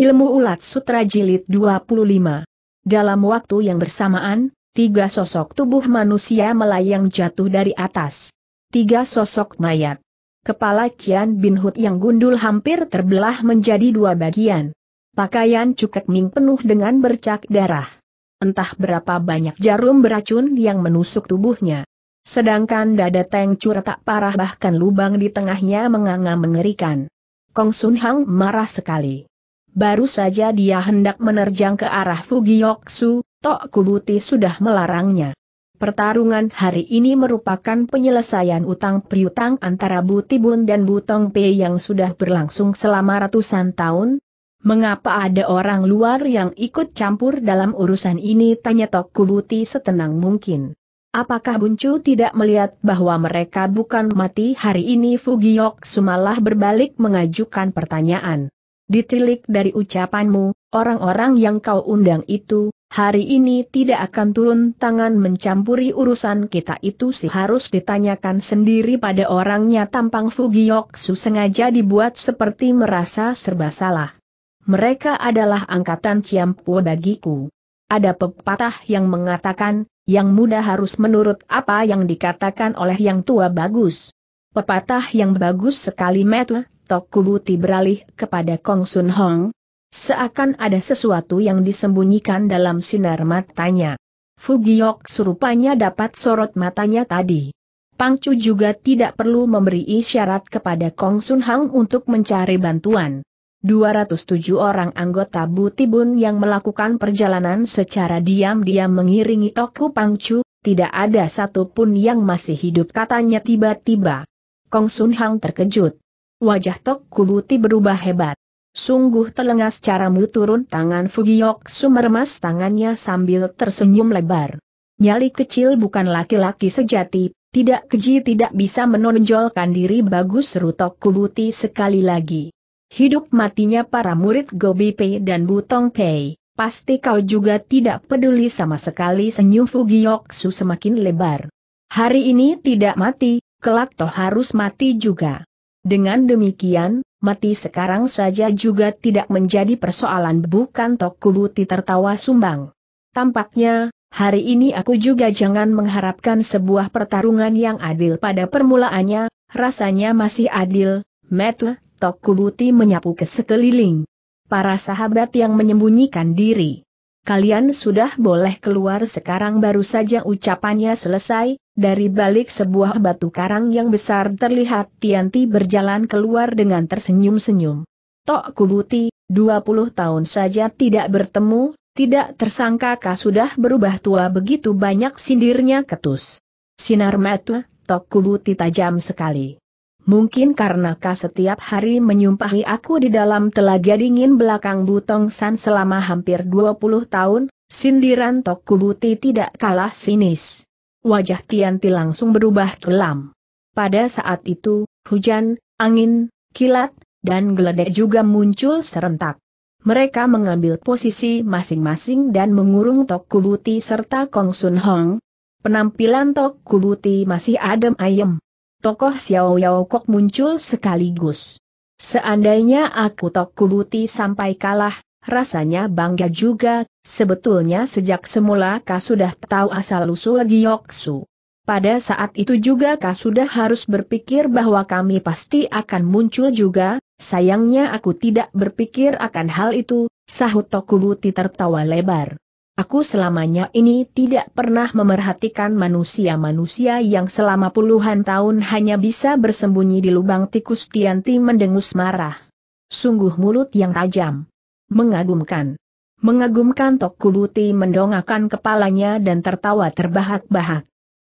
Ilmu Ulat Sutra Jilid 25 Dalam waktu yang bersamaan, tiga sosok tubuh manusia melayang jatuh dari atas. Tiga sosok mayat. Kepala Cian Bin Hud yang gundul hampir terbelah menjadi dua bagian. Pakaian Cukek Ming penuh dengan bercak darah. Entah berapa banyak jarum beracun yang menusuk tubuhnya. Sedangkan dada Teng Cur tak parah bahkan lubang di tengahnya menganga mengerikan. Kong Sun Hang marah sekali. Baru saja dia hendak menerjang ke arah Fugiyoksu, Tok Kubuti sudah melarangnya. Pertarungan hari ini merupakan penyelesaian utang piutang antara Butibun dan Butong P yang sudah berlangsung selama ratusan tahun. Mengapa ada orang luar yang ikut campur dalam urusan ini? Tanya Tok Kubuti setenang mungkin. Apakah Buncu tidak melihat bahwa mereka bukan mati hari ini Fugiyok sumalah berbalik mengajukan pertanyaan. Ditilik dari ucapanmu, orang-orang yang kau undang itu, hari ini tidak akan turun tangan mencampuri urusan kita itu sih harus ditanyakan sendiri pada orangnya tampang Fugiyoksu sengaja dibuat seperti merasa serba salah. Mereka adalah angkatan Ciampu bagiku. Ada pepatah yang mengatakan, yang muda harus menurut apa yang dikatakan oleh yang tua bagus. Pepatah yang bagus sekali metu, Tok Kubuti beralih kepada Kong Sun Hong. Seakan ada sesuatu yang disembunyikan dalam sinar matanya. Fugiok serupanya dapat sorot matanya tadi. Pang Chu juga tidak perlu memberi isyarat kepada Kong Sun Hong untuk mencari bantuan. 207 orang anggota Butibun yang melakukan perjalanan secara diam-diam mengiringi Toku Chu, tidak ada satupun yang masih hidup katanya tiba-tiba. Kong Sun Hang terkejut. Wajah Tok Kubuti berubah hebat. Sungguh telengas caramu turun tangan Fugiok sumermas tangannya sambil tersenyum lebar. Nyali kecil bukan laki-laki sejati, tidak keji tidak bisa menonjolkan diri bagus seru Tok Kubuti sekali lagi. Hidup matinya para murid Gobi Pei dan Butong Pei, pasti kau juga tidak peduli sama sekali senyum Su semakin lebar. Hari ini tidak mati, kelak toh harus mati juga. Dengan demikian, mati sekarang saja juga tidak menjadi persoalan bukan Tok tertawa sumbang. Tampaknya, hari ini aku juga jangan mengharapkan sebuah pertarungan yang adil pada permulaannya, rasanya masih adil, Metu, Tok menyapu ke sekeliling. Para sahabat yang menyembunyikan diri kalian sudah boleh keluar sekarang baru saja ucapannya selesai, dari balik sebuah batu karang yang besar terlihat Tianti berjalan keluar dengan tersenyum-senyum. Tok Kubuti, 20 tahun saja tidak bertemu, tidak tersangka kah sudah berubah tua begitu banyak sindirnya ketus. Sinar mata, Tok Kubuti tajam sekali. Mungkin karena kau setiap hari menyumpahi aku di dalam telaga dingin belakang Butong San selama hampir 20 tahun, sindiran Tokubuti tidak kalah sinis. Wajah Tianti langsung berubah kelam. Pada saat itu, hujan, angin, kilat, dan geledek juga muncul serentak. Mereka mengambil posisi masing-masing dan mengurung Tok Kubuti serta Kong Sun Hong. Penampilan Kubuti masih adem ayem tokoh Xiao Yao Kok muncul sekaligus. Seandainya aku Tok Kubuti sampai kalah, rasanya bangga juga, sebetulnya sejak semula kau sudah tahu asal-usul Gioksu. Pada saat itu juga kau sudah harus berpikir bahwa kami pasti akan muncul juga, sayangnya aku tidak berpikir akan hal itu, sahut Tokubuti tertawa lebar. Aku selamanya ini tidak pernah memerhatikan manusia-manusia yang selama puluhan tahun hanya bisa bersembunyi di lubang tikus Tianti mendengus marah. Sungguh mulut yang tajam. Mengagumkan. Mengagumkan Tok Kubuti mendongakkan kepalanya dan tertawa terbahak-bahak.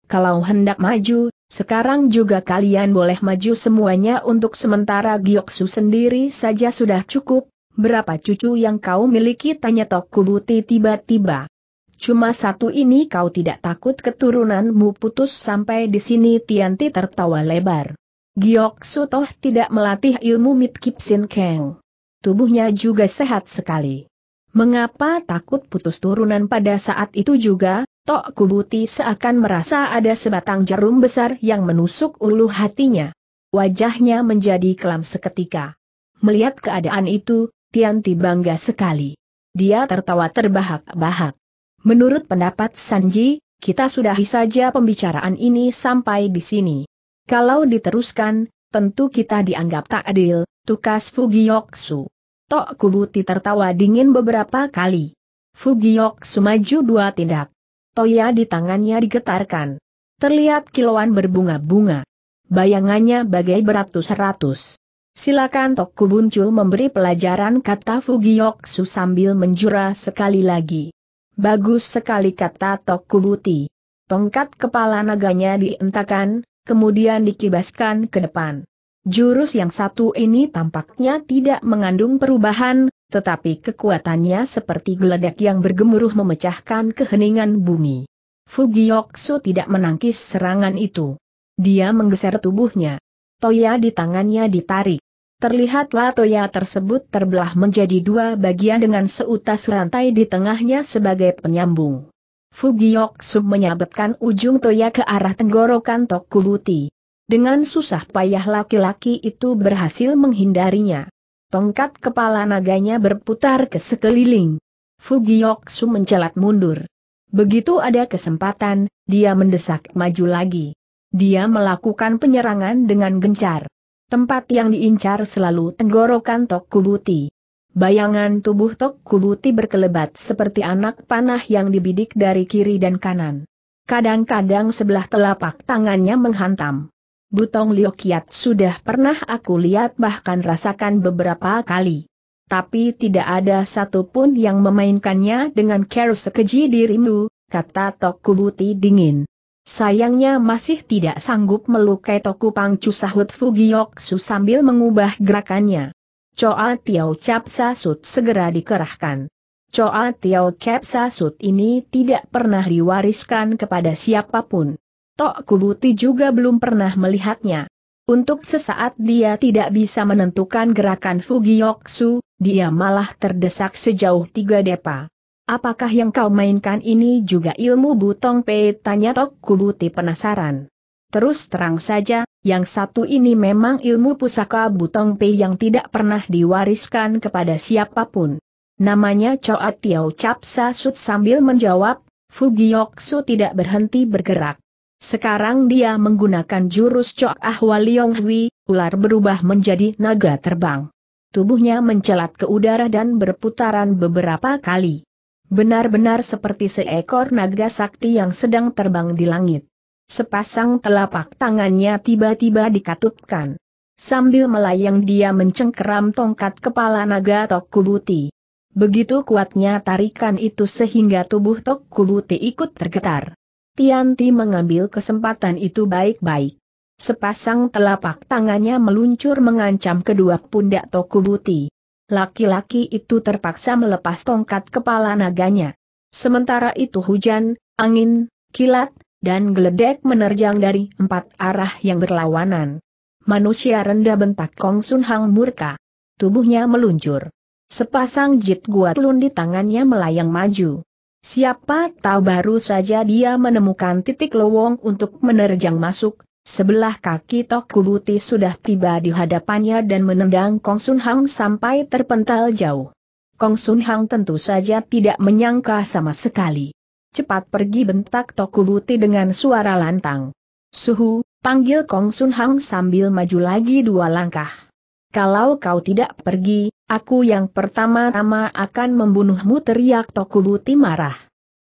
Kalau hendak maju, sekarang juga kalian boleh maju semuanya untuk sementara Gioksu sendiri saja sudah cukup, Berapa cucu yang kau miliki? Tanya Tok Tokubuti tiba-tiba. Cuma satu ini kau tidak takut keturunanmu putus sampai di sini Tianti tertawa lebar. Giok Sutoh tidak melatih ilmu Mit Kipsin Kang. Tubuhnya juga sehat sekali. Mengapa takut putus turunan pada saat itu juga, Tok Kubuti seakan merasa ada sebatang jarum besar yang menusuk ulu hatinya. Wajahnya menjadi kelam seketika. Melihat keadaan itu, Tianti bangga sekali. Dia tertawa terbahak-bahak. Menurut pendapat Sanji, kita sudahi saja pembicaraan ini sampai di sini. Kalau diteruskan, tentu kita dianggap tak adil, tukas Fugiyoksu. Tok Kubuti tertawa dingin beberapa kali. Fugiyoksu maju dua tindak. Toya di tangannya digetarkan. Terlihat kiloan berbunga-bunga. Bayangannya bagai beratus-ratus. Silakan Toku Buncul memberi pelajaran kata Fugiyoksu sambil menjura sekali lagi. Bagus sekali kata Toku Buti. Tongkat kepala naganya dientakan, kemudian dikibaskan ke depan. Jurus yang satu ini tampaknya tidak mengandung perubahan, tetapi kekuatannya seperti geledek yang bergemuruh memecahkan keheningan bumi. Fugiyoksu tidak menangkis serangan itu. Dia menggeser tubuhnya. Toya di tangannya ditarik. Terlihat latoya tersebut terbelah menjadi dua bagian dengan seutas rantai di tengahnya sebagai penyambung. Fugiok Sub menyabetkan ujung toya ke arah tenggorokan Tokubuti. Dengan susah payah laki-laki itu berhasil menghindarinya. Tongkat kepala naganya berputar ke sekeliling. Fugiok Sub mencelat mundur. Begitu ada kesempatan, dia mendesak maju lagi. Dia melakukan penyerangan dengan gencar. Tempat yang diincar selalu tenggorokan Tok Kubuti. Bayangan tubuh Tok Kubuti berkelebat seperti anak panah yang dibidik dari kiri dan kanan. Kadang-kadang sebelah telapak tangannya menghantam. Butong Liokiat sudah pernah aku lihat bahkan rasakan beberapa kali tapi tidak ada satupun yang memainkannya dengan care sekeji dirimu, kata Tok Kubuti dingin. Sayangnya masih tidak sanggup melukai Toku Pangcu sahut Fugioksu sambil mengubah gerakannya. Coa Tiao Capsa Sut segera dikerahkan. Coa Tiao Capsa Sut ini tidak pernah diwariskan kepada siapapun. Tok Kubuti juga belum pernah melihatnya. Untuk sesaat dia tidak bisa menentukan gerakan Fugioksu, dia malah terdesak sejauh tiga depa. Apakah yang kau mainkan ini juga ilmu butong pe? Tanya Tok Kubuti penasaran. Terus terang saja, yang satu ini memang ilmu pusaka butong pe yang tidak pernah diwariskan kepada siapapun. Namanya Choa Tiao Capsa Sut sambil menjawab, Fugioksu tidak berhenti bergerak. Sekarang dia menggunakan jurus Choa Waliong Hui, ular berubah menjadi naga terbang. Tubuhnya mencelat ke udara dan berputaran beberapa kali benar-benar seperti seekor naga sakti yang sedang terbang di langit. Sepasang telapak tangannya tiba-tiba dikatupkan. Sambil melayang dia mencengkeram tongkat kepala naga Tokubuti. Begitu kuatnya tarikan itu sehingga tubuh Tokubuti ikut tergetar. Tianti mengambil kesempatan itu baik-baik. Sepasang telapak tangannya meluncur mengancam kedua pundak Tokubuti laki-laki itu terpaksa melepas tongkat kepala naganya. Sementara itu hujan, angin, kilat, dan geledek menerjang dari empat arah yang berlawanan. Manusia rendah bentak Kong Sun Hang murka. Tubuhnya meluncur. Sepasang jit guat lun di tangannya melayang maju. Siapa tahu baru saja dia menemukan titik lowong untuk menerjang masuk, Sebelah kaki Tok Kubuti sudah tiba di hadapannya dan menendang Kong Sun Hang sampai terpental jauh. Kong Sun Hang tentu saja tidak menyangka sama sekali. Cepat pergi bentak Tok Kubuti dengan suara lantang. Suhu, panggil Kong Sun Hang sambil maju lagi dua langkah. Kalau kau tidak pergi, aku yang pertama-tama akan membunuhmu teriak Tok Kubuti marah.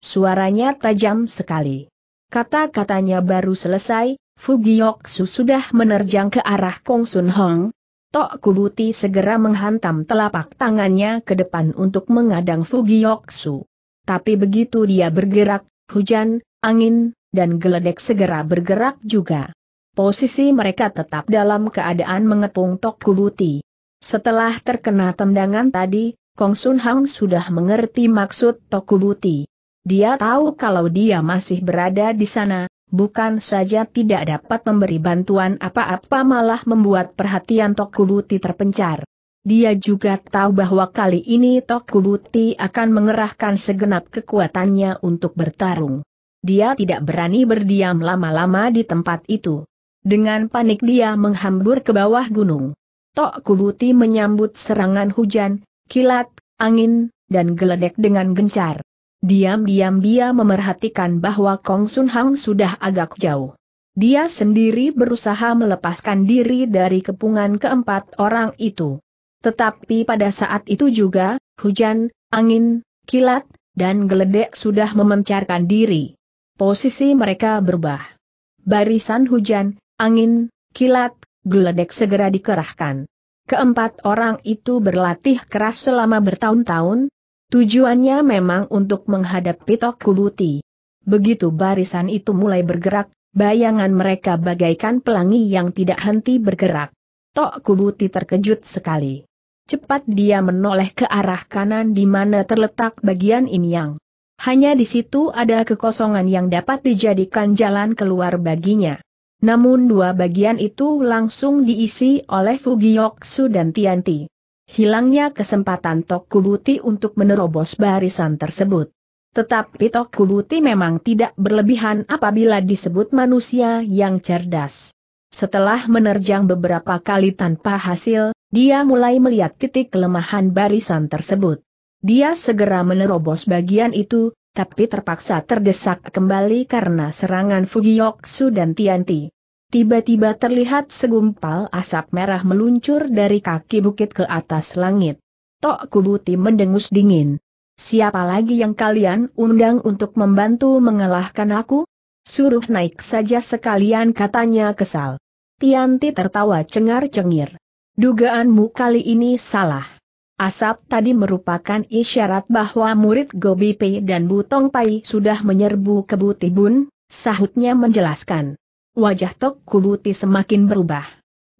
Suaranya tajam sekali. Kata-katanya baru selesai, Fugioksu sudah menerjang ke arah Kong Sun Hong. Tok Kubuti segera menghantam telapak tangannya ke depan untuk mengadang Fugioksu. Tapi begitu dia bergerak, hujan, angin, dan geledek segera bergerak juga. Posisi mereka tetap dalam keadaan mengepung Tok Kubuti. Setelah terkena tendangan tadi, Kong Sun Hang sudah mengerti maksud Tok Kubuti. Dia tahu kalau dia masih berada di sana, bukan saja tidak dapat memberi bantuan apa-apa malah membuat perhatian Tokubuti terpencar. Dia juga tahu bahwa kali ini Tokubuti akan mengerahkan segenap kekuatannya untuk bertarung. Dia tidak berani berdiam lama-lama di tempat itu. Dengan panik dia menghambur ke bawah gunung. Tok Tokubuti menyambut serangan hujan, kilat, angin, dan geledek dengan gencar. Diam-diam dia memerhatikan bahwa Kong Sun Hang sudah agak jauh. Dia sendiri berusaha melepaskan diri dari kepungan keempat orang itu. Tetapi pada saat itu juga, hujan, angin, kilat, dan geledek sudah memencarkan diri. Posisi mereka berubah. Barisan hujan, angin, kilat, geledek segera dikerahkan. Keempat orang itu berlatih keras selama bertahun-tahun, Tujuannya memang untuk menghadapi Kubuti. Begitu barisan itu mulai bergerak, bayangan mereka bagaikan pelangi yang tidak henti bergerak. Tok Kubuti terkejut sekali. Cepat dia menoleh ke arah kanan di mana terletak bagian Imyang. Hanya di situ ada kekosongan yang dapat dijadikan jalan keluar baginya. Namun dua bagian itu langsung diisi oleh Fugioksu dan Tianti hilangnya kesempatan Tok Kubuti untuk menerobos barisan tersebut. Tetapi Tok Kubuti memang tidak berlebihan apabila disebut manusia yang cerdas. Setelah menerjang beberapa kali tanpa hasil, dia mulai melihat titik kelemahan barisan tersebut. Dia segera menerobos bagian itu, tapi terpaksa terdesak kembali karena serangan Fugioksu dan Tianti. Tiba-tiba terlihat segumpal asap merah meluncur dari kaki bukit ke atas langit. Tok Kubuti mendengus dingin. Siapa lagi yang kalian undang untuk membantu mengalahkan aku? Suruh naik saja sekalian katanya kesal. Tianti tertawa cengar-cengir. Dugaanmu kali ini salah. Asap tadi merupakan isyarat bahwa murid Gobi Pei dan Butong Pai sudah menyerbu ke Butibun, sahutnya menjelaskan. Wajah Tok Kuluti semakin berubah.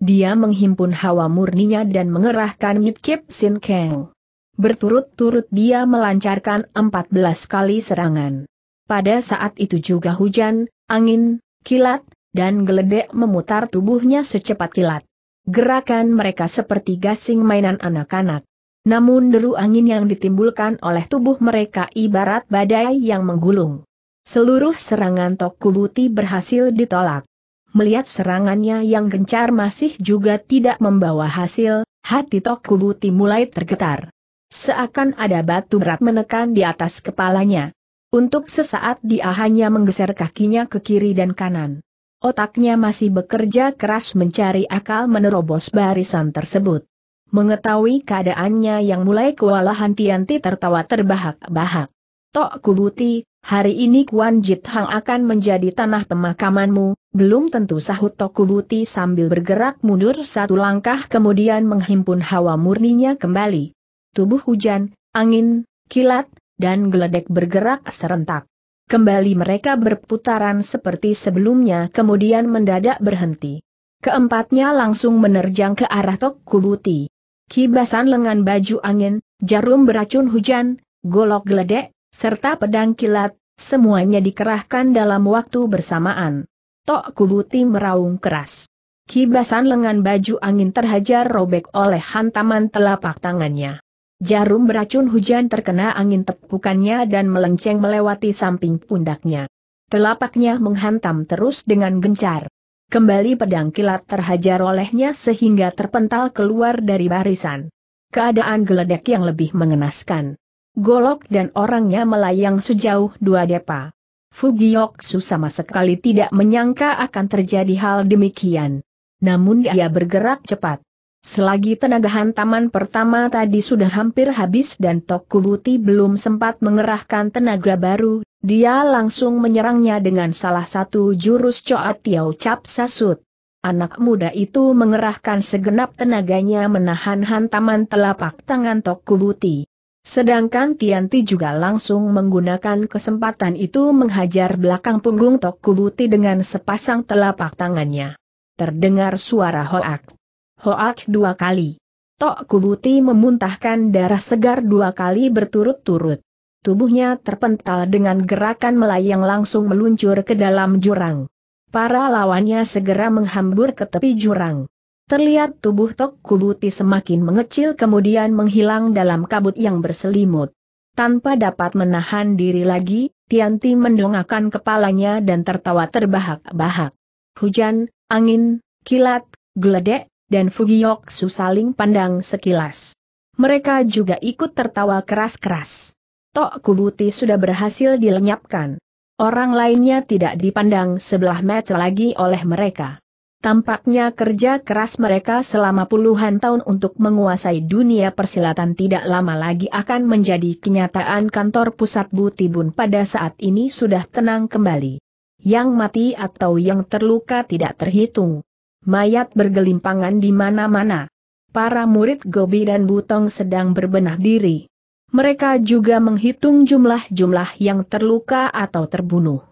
Dia menghimpun hawa murninya dan mengerahkan Yudkip Sin Keng. Berturut-turut dia melancarkan 14 kali serangan. Pada saat itu juga hujan, angin, kilat, dan geledek memutar tubuhnya secepat kilat. Gerakan mereka seperti gasing mainan anak-anak. Namun deru angin yang ditimbulkan oleh tubuh mereka ibarat badai yang menggulung. Seluruh serangan Tokubuti berhasil ditolak. Melihat serangannya yang gencar masih juga tidak membawa hasil, hati Tokubuti mulai tergetar. Seakan ada batu berat menekan di atas kepalanya. Untuk sesaat dia hanya menggeser kakinya ke kiri dan kanan. Otaknya masih bekerja keras mencari akal menerobos barisan tersebut. Mengetahui keadaannya yang mulai kewalahan Tianti tertawa terbahak-bahak. Tok Kubuti, hari ini Kuan Hang akan menjadi tanah pemakamanmu, belum tentu sahut Tokubuti sambil bergerak mundur satu langkah kemudian menghimpun hawa murninya kembali. Tubuh hujan, angin, kilat, dan geledek bergerak serentak. Kembali mereka berputaran seperti sebelumnya kemudian mendadak berhenti. Keempatnya langsung menerjang ke arah Tokubuti. Kibasan lengan baju angin, jarum beracun hujan, golok geledek, serta pedang kilat, semuanya dikerahkan dalam waktu bersamaan. Tok Kubuti meraung keras. Kibasan lengan baju angin terhajar robek oleh hantaman telapak tangannya. Jarum beracun hujan terkena angin tepukannya dan melenceng melewati samping pundaknya. Telapaknya menghantam terus dengan gencar. Kembali pedang kilat terhajar olehnya sehingga terpental keluar dari barisan. Keadaan geledek yang lebih mengenaskan golok dan orangnya melayang sejauh dua depa. Fugioksu sama sekali tidak menyangka akan terjadi hal demikian. Namun dia bergerak cepat. Selagi tenaga hantaman pertama tadi sudah hampir habis dan Tokubuti belum sempat mengerahkan tenaga baru, dia langsung menyerangnya dengan salah satu jurus Coat Tiao Cap Sasut. Anak muda itu mengerahkan segenap tenaganya menahan hantaman telapak tangan Tokubuti. Sedangkan Tianti juga langsung menggunakan kesempatan itu menghajar belakang punggung Tok Tokubuti dengan sepasang telapak tangannya. Terdengar suara hoak. Hoak dua kali. Tok Tokubuti memuntahkan darah segar dua kali berturut-turut. Tubuhnya terpental dengan gerakan melayang langsung meluncur ke dalam jurang. Para lawannya segera menghambur ke tepi jurang. Terlihat tubuh Tok Kubuti semakin mengecil kemudian menghilang dalam kabut yang berselimut. Tanpa dapat menahan diri lagi, Tianti mendongakkan kepalanya dan tertawa terbahak-bahak. Hujan, angin, kilat, geledek, dan Fugiyoksu saling pandang sekilas. Mereka juga ikut tertawa keras-keras. Tok Kubuti sudah berhasil dilenyapkan. Orang lainnya tidak dipandang sebelah mata lagi oleh mereka. Tampaknya kerja keras mereka selama puluhan tahun untuk menguasai dunia persilatan tidak lama lagi akan menjadi kenyataan kantor pusat Butibun pada saat ini sudah tenang kembali. Yang mati atau yang terluka tidak terhitung. Mayat bergelimpangan di mana-mana. Para murid Gobi dan Butong sedang berbenah diri. Mereka juga menghitung jumlah-jumlah yang terluka atau terbunuh.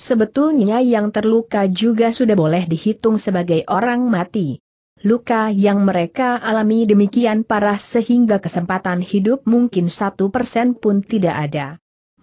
Sebetulnya yang terluka juga sudah boleh dihitung sebagai orang mati. Luka yang mereka alami demikian parah sehingga kesempatan hidup mungkin satu persen pun tidak ada.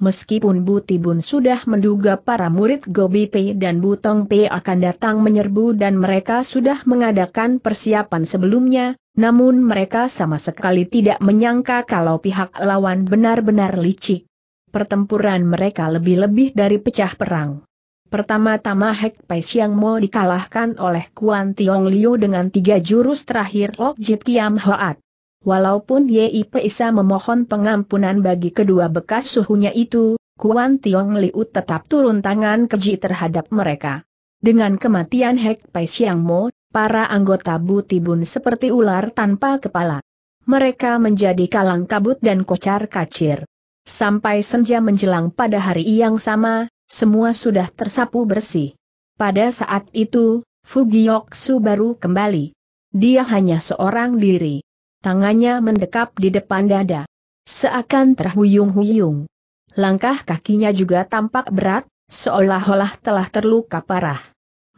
Meskipun Bu Tibun sudah menduga para murid Gobi P dan Butong P akan datang menyerbu dan mereka sudah mengadakan persiapan sebelumnya, namun mereka sama sekali tidak menyangka kalau pihak lawan benar-benar licik pertempuran mereka lebih-lebih dari pecah perang. Pertama-tama Hek Pai Siang Mo dikalahkan oleh Kuan Tiong Liu dengan tiga jurus terakhir Lok Jip Tiam Hoat. Walaupun Yip Isa memohon pengampunan bagi kedua bekas suhunya itu, Kuan Tiong Liu tetap turun tangan keji terhadap mereka. Dengan kematian Hek Pai Siang Mo, para anggota Butibun seperti ular tanpa kepala. Mereka menjadi kalang kabut dan kocar kacir. Sampai senja menjelang pada hari yang sama, semua sudah tersapu bersih. Pada saat itu, Fugioksu baru kembali. Dia hanya seorang diri. Tangannya mendekap di depan dada. Seakan terhuyung-huyung. Langkah kakinya juga tampak berat, seolah-olah telah terluka parah.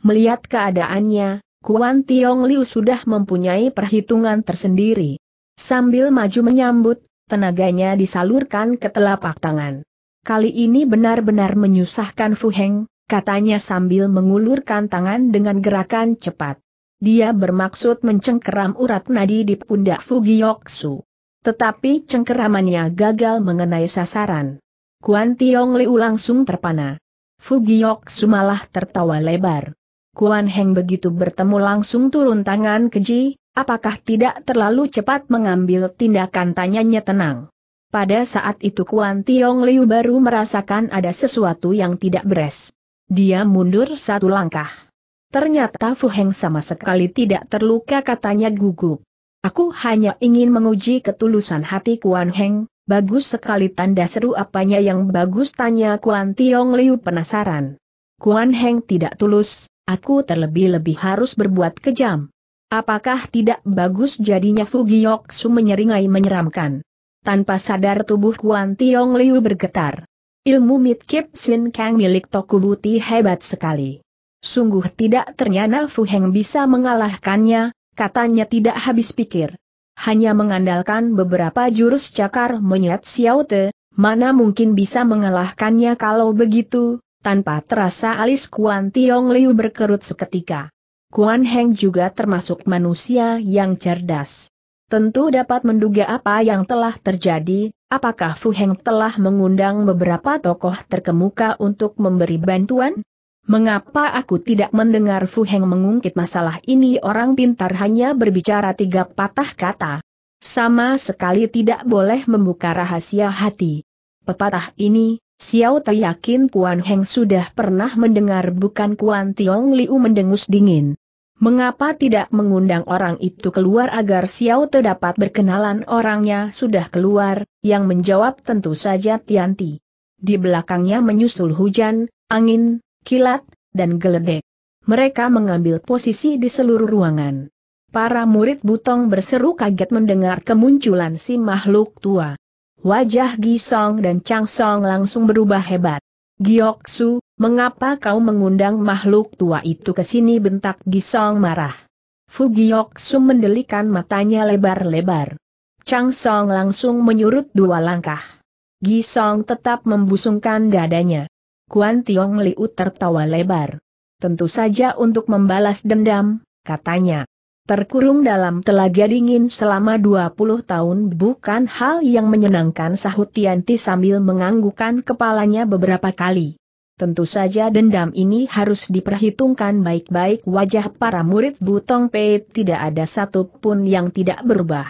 Melihat keadaannya, Kuan Tiong Liu sudah mempunyai perhitungan tersendiri. Sambil maju menyambut, tenaganya disalurkan ke telapak tangan kali ini benar-benar menyusahkan Fu Heng, katanya sambil mengulurkan tangan dengan gerakan cepat. Dia bermaksud mencengkeram urat nadi di pundak Fu Fugiyoksu. Tetapi cengkeramannya gagal mengenai sasaran. Kuan Tiong Liu langsung terpana. Fu Fugiyoksu malah tertawa lebar. Kuan Heng begitu bertemu langsung turun tangan keji, apakah tidak terlalu cepat mengambil tindakan tanyanya tenang. Pada saat itu Kuan Tiong Liu baru merasakan ada sesuatu yang tidak beres. Dia mundur satu langkah. Ternyata Fu Heng sama sekali tidak terluka katanya gugup. Aku hanya ingin menguji ketulusan hati Kuan Heng, bagus sekali tanda seru apanya yang bagus tanya Kuan Tiong Liu penasaran. Kuan Heng tidak tulus, aku terlebih-lebih harus berbuat kejam. Apakah tidak bagus jadinya Fu Giyok Su menyeringai menyeramkan? tanpa sadar tubuh Kuan Tiong Liu bergetar. Ilmu Mit Kip Sin Kang milik Tokubuti hebat sekali. Sungguh tidak ternyata Fu Heng bisa mengalahkannya, katanya tidak habis pikir. Hanya mengandalkan beberapa jurus cakar Xiao Te mana mungkin bisa mengalahkannya kalau begitu, tanpa terasa alis Kuan Tiong Liu berkerut seketika. Kuan Heng juga termasuk manusia yang cerdas tentu dapat menduga apa yang telah terjadi, apakah Fu Heng telah mengundang beberapa tokoh terkemuka untuk memberi bantuan? Mengapa aku tidak mendengar Fu Heng mengungkit masalah ini orang pintar hanya berbicara tiga patah kata. Sama sekali tidak boleh membuka rahasia hati. Pepatah ini, Xiao Te yakin Kuan Heng sudah pernah mendengar bukan Kuan Tiong Liu mendengus dingin. Mengapa tidak mengundang orang itu keluar agar Xiao Te dapat berkenalan orangnya sudah keluar, yang menjawab tentu saja Tianti. Di belakangnya menyusul hujan, angin, kilat, dan geledek. Mereka mengambil posisi di seluruh ruangan. Para murid Butong berseru kaget mendengar kemunculan si makhluk tua. Wajah Gisong dan Chang Song langsung berubah hebat. Gioksu, mengapa kau mengundang makhluk tua itu ke sini bentak Gisong marah. Fu Gioksu mendelikan matanya lebar-lebar. Chang Song langsung menyurut dua langkah. Gisong tetap membusungkan dadanya. Kuan Tiong Liu tertawa lebar. Tentu saja untuk membalas dendam, katanya. Terkurung dalam telaga dingin selama 20 tahun bukan hal yang menyenangkan sahut Tianti sambil menganggukkan kepalanya beberapa kali. Tentu saja dendam ini harus diperhitungkan baik-baik wajah para murid Butong Pei tidak ada satupun yang tidak berubah.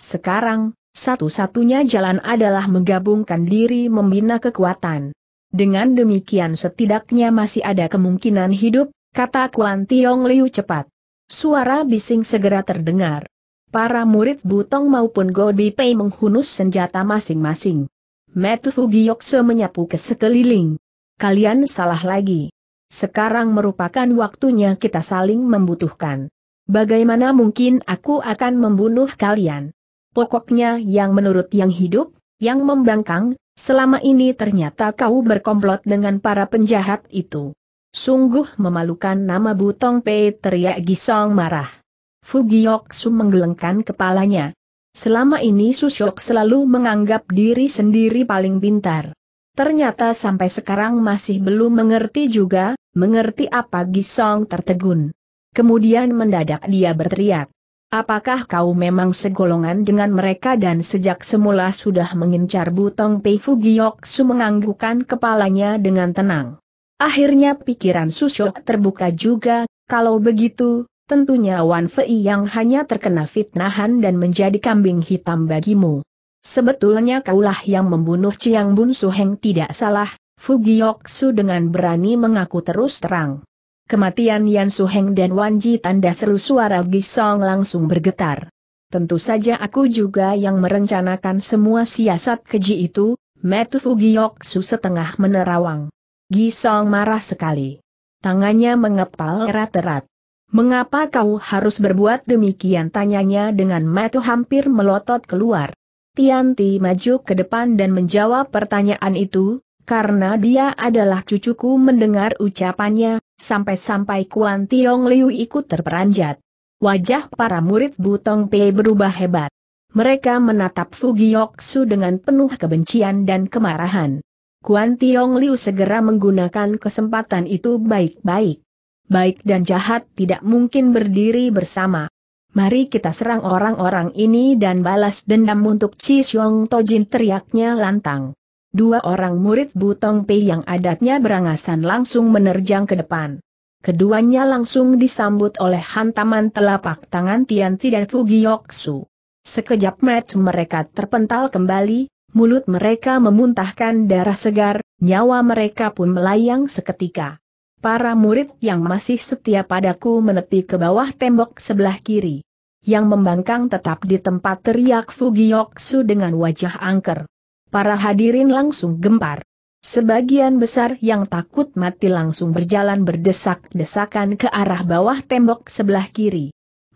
Sekarang, satu-satunya jalan adalah menggabungkan diri membina kekuatan. Dengan demikian setidaknya masih ada kemungkinan hidup, kata Kuan Tiong Liu cepat. Suara bising segera terdengar. Para murid Butong maupun Gobi Pei menghunus senjata masing-masing. Metu Fugiokso menyapu ke sekeliling. Kalian salah lagi. Sekarang merupakan waktunya kita saling membutuhkan. Bagaimana mungkin aku akan membunuh kalian? Pokoknya yang menurut yang hidup, yang membangkang, selama ini ternyata kau berkomplot dengan para penjahat itu. Sungguh memalukan nama Butong Pei teriak Gisong marah. Fugiok Su menggelengkan kepalanya. Selama ini Susyok selalu menganggap diri sendiri paling pintar. Ternyata sampai sekarang masih belum mengerti juga, mengerti apa Gisong tertegun. Kemudian mendadak dia berteriak. Apakah kau memang segolongan dengan mereka dan sejak semula sudah mengincar Butong Pei Fugiok Su menganggukkan kepalanya dengan tenang. Akhirnya pikiran Susyo terbuka juga, kalau begitu, tentunya Wan Fei yang hanya terkena fitnahan dan menjadi kambing hitam bagimu. Sebetulnya kaulah yang membunuh Chiang Bun Suheng tidak salah, Su dengan berani mengaku terus terang. Kematian Yan Suheng dan Wan Ji tanda seru suara Gisong langsung bergetar. Tentu saja aku juga yang merencanakan semua siasat keji itu, Metu Su setengah menerawang. Gisong marah sekali. Tangannya mengepal erat-erat. Mengapa kau harus berbuat demikian tanyanya dengan mata hampir melotot keluar. Tianti maju ke depan dan menjawab pertanyaan itu, karena dia adalah cucuku mendengar ucapannya, sampai-sampai Kuan Tiong Liu ikut terperanjat. Wajah para murid Butong Pei berubah hebat. Mereka menatap Fugioksu dengan penuh kebencian dan kemarahan. Kuan Tiong Liu segera menggunakan kesempatan itu baik-baik. Baik dan jahat tidak mungkin berdiri bersama. Mari kita serang orang-orang ini dan balas dendam untuk Chi Xiong Tojin teriaknya lantang. Dua orang murid Butong Pei yang adatnya berangasan langsung menerjang ke depan. Keduanya langsung disambut oleh hantaman telapak tangan Ti dan Fugioksu. Sekejap mata mereka terpental kembali, mulut mereka memuntahkan darah segar, nyawa mereka pun melayang seketika. Para murid yang masih setia padaku menepi ke bawah tembok sebelah kiri. Yang membangkang tetap di tempat teriak Fugiyoksu dengan wajah angker. Para hadirin langsung gempar. Sebagian besar yang takut mati langsung berjalan berdesak-desakan ke arah bawah tembok sebelah kiri.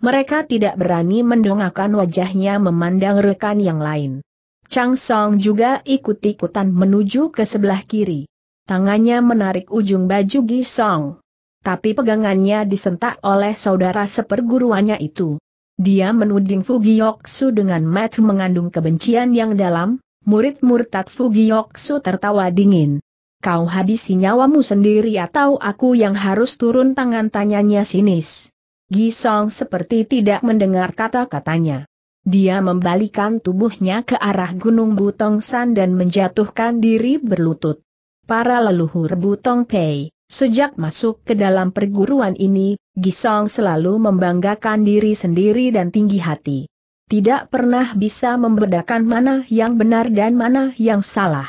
Mereka tidak berani mendongakkan wajahnya memandang rekan yang lain. Chang Song juga ikut-ikutan menuju ke sebelah kiri. Tangannya menarik ujung baju Gi Song. Tapi pegangannya disentak oleh saudara seperguruannya itu. Dia menuding Fugiyoksu dengan mata mengandung kebencian yang dalam, murid murtad Fugiyoksu tertawa dingin. Kau habisi nyawamu sendiri atau aku yang harus turun tangan tanyanya sinis. Gisong seperti tidak mendengar kata-katanya. Dia membalikan tubuhnya ke arah Gunung Butongsan dan menjatuhkan diri berlutut. Para leluhur Butong Pei, sejak masuk ke dalam perguruan ini, Gisong selalu membanggakan diri sendiri dan tinggi hati. Tidak pernah bisa membedakan mana yang benar dan mana yang salah.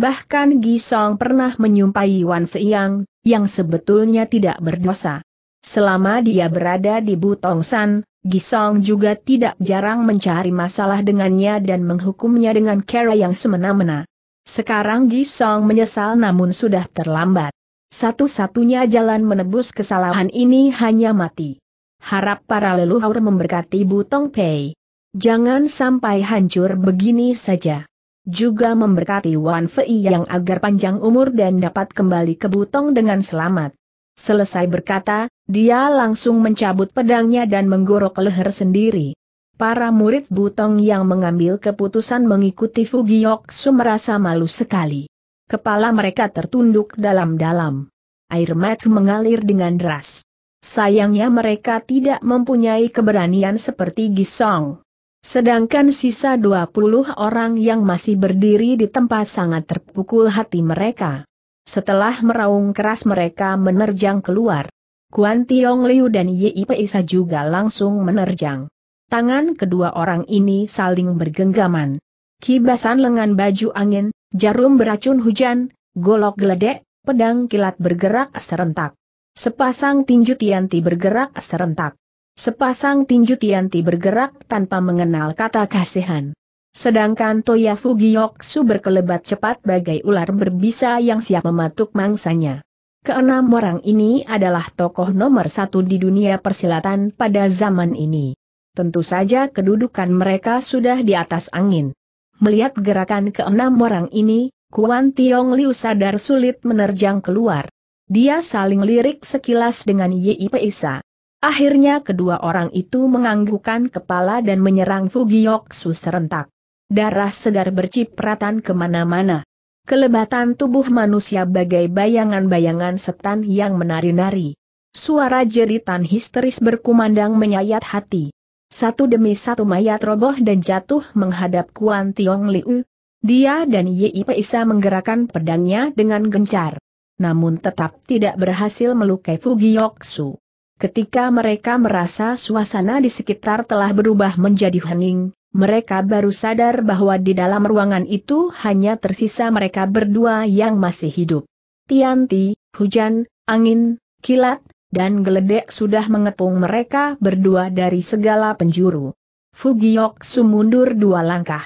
Bahkan Gisong pernah menyumpahi Wan Feiyang, yang sebetulnya tidak berdosa. Selama dia berada di Butongsan, Gisong juga tidak jarang mencari masalah dengannya dan menghukumnya dengan cara yang semena-mena. Sekarang Gisong menyesal namun sudah terlambat. Satu-satunya jalan menebus kesalahan ini hanya mati. Harap para leluhur memberkati Butong Pei. Jangan sampai hancur begini saja. Juga memberkati Wan Fei yang agar panjang umur dan dapat kembali ke Butong dengan selamat. Selesai berkata, dia langsung mencabut pedangnya dan menggorok leher sendiri. Para murid Butong yang mengambil keputusan mengikuti Su merasa malu sekali. Kepala mereka tertunduk dalam-dalam. Air mata mengalir dengan deras. Sayangnya mereka tidak mempunyai keberanian seperti Gisong. Sedangkan sisa 20 orang yang masih berdiri di tempat sangat terpukul hati mereka. Setelah meraung keras mereka menerjang keluar. Guan Tiong Liu dan Yi Peisa juga langsung menerjang. Tangan kedua orang ini saling bergenggaman. Kibasan lengan baju angin, jarum beracun hujan, golok geledek, pedang kilat bergerak serentak. Sepasang tinju tianti bergerak serentak. Sepasang tinju tianti bergerak tanpa mengenal kata kasihan. Sedangkan Toya Fugioksu berkelebat cepat bagai ular berbisa yang siap mematuk mangsanya. Keenam orang ini adalah tokoh nomor satu di dunia persilatan pada zaman ini. Tentu saja kedudukan mereka sudah di atas angin. Melihat gerakan keenam orang ini, Kuan Tiong Liu sadar sulit menerjang keluar. Dia saling lirik sekilas dengan Yi Peisa. Akhirnya kedua orang itu menganggukkan kepala dan menyerang Fugioksu serentak. Darah segar bercipratan kemana-mana. Kelebatan tubuh manusia bagai bayangan-bayangan setan yang menari-nari. Suara jeritan histeris berkumandang menyayat hati. Satu demi satu mayat roboh dan jatuh menghadap Kuan Tiong Liu. Dia dan Yip Isa menggerakkan pedangnya dengan gencar. Namun tetap tidak berhasil melukai Fugioksu. Ketika mereka merasa suasana di sekitar telah berubah menjadi hening, mereka baru sadar bahwa di dalam ruangan itu hanya tersisa mereka berdua yang masih hidup. Tianti, hujan, angin, kilat, dan geledek sudah mengepung mereka berdua dari segala penjuru. Fugiok sumundur dua langkah.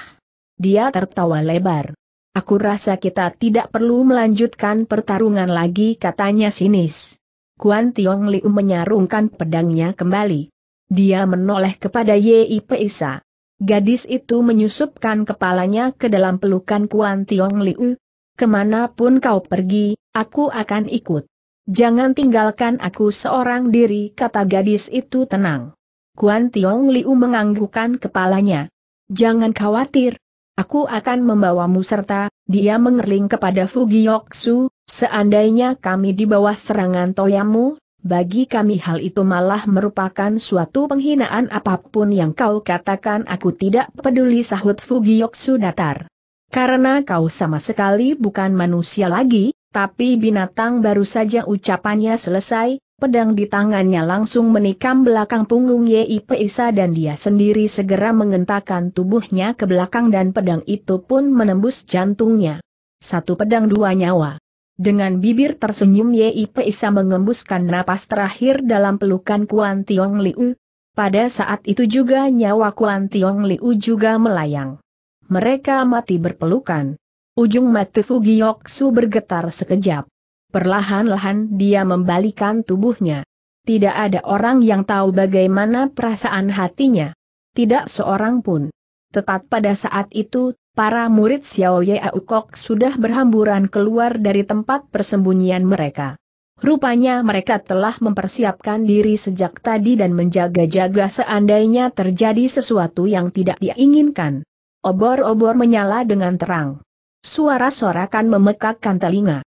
Dia tertawa lebar. Aku rasa kita tidak perlu melanjutkan pertarungan lagi katanya sinis. Kuan Tiong Liu menyarungkan pedangnya kembali. Dia menoleh kepada Yi Peisa. Gadis itu menyusupkan kepalanya ke dalam pelukan Kuan Tiong Liu. Kemanapun kau pergi, aku akan ikut. Jangan tinggalkan aku seorang diri kata gadis itu tenang. Kuan Tiong Liu menganggukkan kepalanya. Jangan khawatir. Aku akan membawamu serta, dia mengerling kepada Fugioksu, seandainya kami di bawah serangan toyamu, bagi kami hal itu malah merupakan suatu penghinaan apapun yang kau katakan aku tidak peduli sahut Fugiyoksu datar. Karena kau sama sekali bukan manusia lagi, tapi binatang baru saja ucapannya selesai, pedang di tangannya langsung menikam belakang punggung Yip dan dia sendiri segera mengentakkan tubuhnya ke belakang dan pedang itu pun menembus jantungnya. Satu pedang dua nyawa. Dengan bibir tersenyum Yei Peisa mengembuskan napas terakhir dalam pelukan Kuan Tiong Liu. Pada saat itu juga nyawa Kuan Tiong Liu juga melayang. Mereka mati berpelukan. Ujung mata Fugioksu bergetar sekejap. Perlahan-lahan dia membalikan tubuhnya. Tidak ada orang yang tahu bagaimana perasaan hatinya. Tidak seorang pun. Tetap pada saat itu, para murid Xiao Ye Aukok sudah berhamburan keluar dari tempat persembunyian mereka. Rupanya mereka telah mempersiapkan diri sejak tadi dan menjaga-jaga seandainya terjadi sesuatu yang tidak diinginkan. Obor-obor menyala dengan terang. Suara sorakan memekakkan telinga.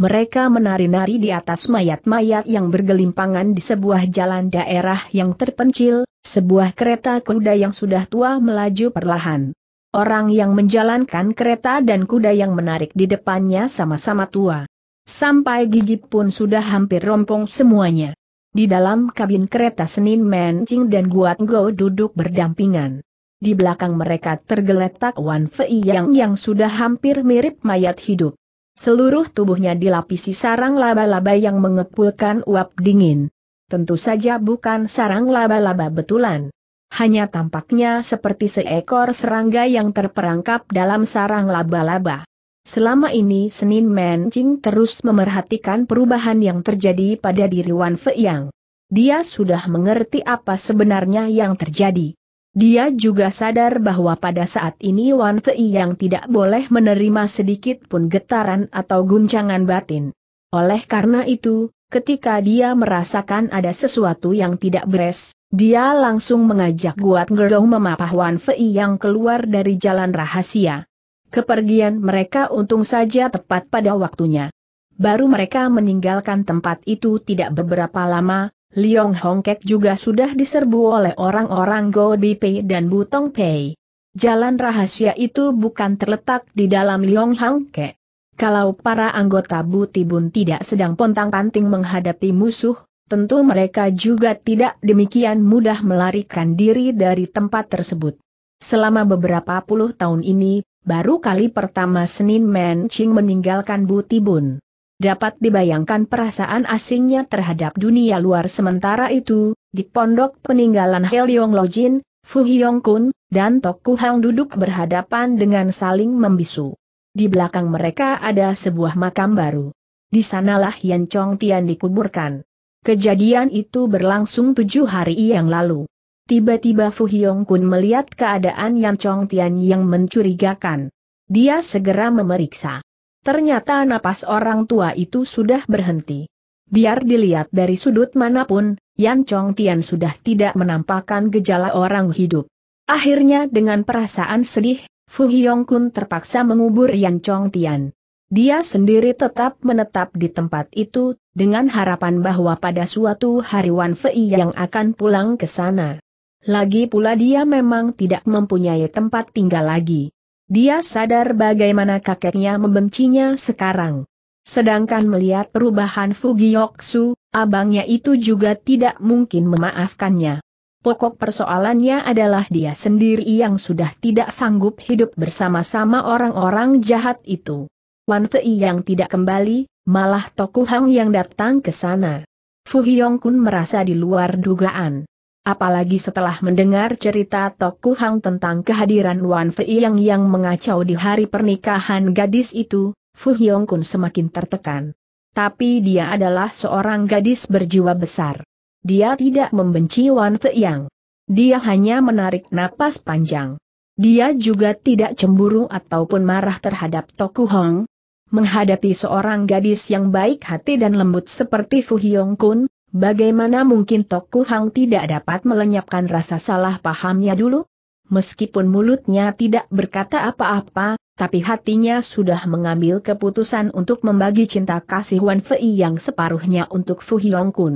Mereka menari-nari di atas mayat-mayat yang bergelimpangan di sebuah jalan daerah yang terpencil, sebuah kereta kuda yang sudah tua melaju perlahan. Orang yang menjalankan kereta dan kuda yang menarik di depannya sama-sama tua. Sampai gigi pun sudah hampir rompong semuanya. Di dalam kabin kereta Senin Mencing dan Guat Go duduk berdampingan. Di belakang mereka tergeletak Wan Fei yang yang sudah hampir mirip mayat hidup. Seluruh tubuhnya dilapisi sarang laba-laba yang mengepulkan uap dingin. Tentu saja bukan sarang laba-laba betulan hanya tampaknya seperti seekor serangga yang terperangkap dalam sarang laba-laba. Selama ini Senin Mencing terus memerhatikan perubahan yang terjadi pada diri Wan Feiyang. Dia sudah mengerti apa sebenarnya yang terjadi. Dia juga sadar bahwa pada saat ini Wan Fei tidak boleh menerima sedikit pun getaran atau guncangan batin. Oleh karena itu, ketika dia merasakan ada sesuatu yang tidak beres, dia langsung mengajak Guat Ngergau memapah Wan Fei yang keluar dari jalan rahasia. Kepergian mereka untung saja tepat pada waktunya. Baru mereka meninggalkan tempat itu tidak beberapa lama, Liong Hongkek juga sudah diserbu oleh orang-orang Go Pei dan Butong Pei. Jalan rahasia itu bukan terletak di dalam Liong Hongkek. Kalau para anggota Butibun tidak sedang pontang-panting menghadapi musuh, tentu mereka juga tidak demikian mudah melarikan diri dari tempat tersebut. Selama beberapa puluh tahun ini, baru kali pertama Senin Ching meninggalkan Butibun. Dapat dibayangkan perasaan asingnya terhadap dunia luar sementara itu, di pondok peninggalan Heliong Lojin, Fu Hyong Kun, dan Toku Hang duduk berhadapan dengan saling membisu. Di belakang mereka ada sebuah makam baru. Di sanalah Yan Chong Tian dikuburkan. Kejadian itu berlangsung tujuh hari yang lalu. Tiba-tiba Fu Hyong Kun melihat keadaan Yan Chong Tian yang mencurigakan. Dia segera memeriksa. Ternyata napas orang tua itu sudah berhenti. Biar dilihat dari sudut manapun, Yan Chong Tian sudah tidak menampakkan gejala orang hidup. Akhirnya dengan perasaan sedih, Fu Hyong Kun terpaksa mengubur Yan Chong Tian. Dia sendiri tetap menetap di tempat itu, dengan harapan bahwa pada suatu hari Wan Fei yang akan pulang ke sana. Lagi pula dia memang tidak mempunyai tempat tinggal lagi. Dia sadar bagaimana kakeknya membencinya sekarang. Sedangkan melihat perubahan Fugiyoksu, abangnya itu juga tidak mungkin memaafkannya. Pokok persoalannya adalah dia sendiri yang sudah tidak sanggup hidup bersama-sama orang-orang jahat itu. Wan Fei yang tidak kembali, malah Toku Hang yang datang ke sana. Fu Hyong Kun merasa di luar dugaan. Apalagi setelah mendengar cerita Toku Hang tentang kehadiran Wan Fei yang yang mengacau di hari pernikahan gadis itu, Fu Hyong Kun semakin tertekan. Tapi dia adalah seorang gadis berjiwa besar. Dia tidak membenci Wan Fei Yang. Dia hanya menarik napas panjang. Dia juga tidak cemburu ataupun marah terhadap Toku Hong. Menghadapi seorang gadis yang baik hati dan lembut seperti Fu Hyong Kun, bagaimana mungkin Toku Hong tidak dapat melenyapkan rasa salah pahamnya dulu? Meskipun mulutnya tidak berkata apa-apa, tapi hatinya sudah mengambil keputusan untuk membagi cinta kasih Wan Fei yang separuhnya untuk Fu Hyong Kun.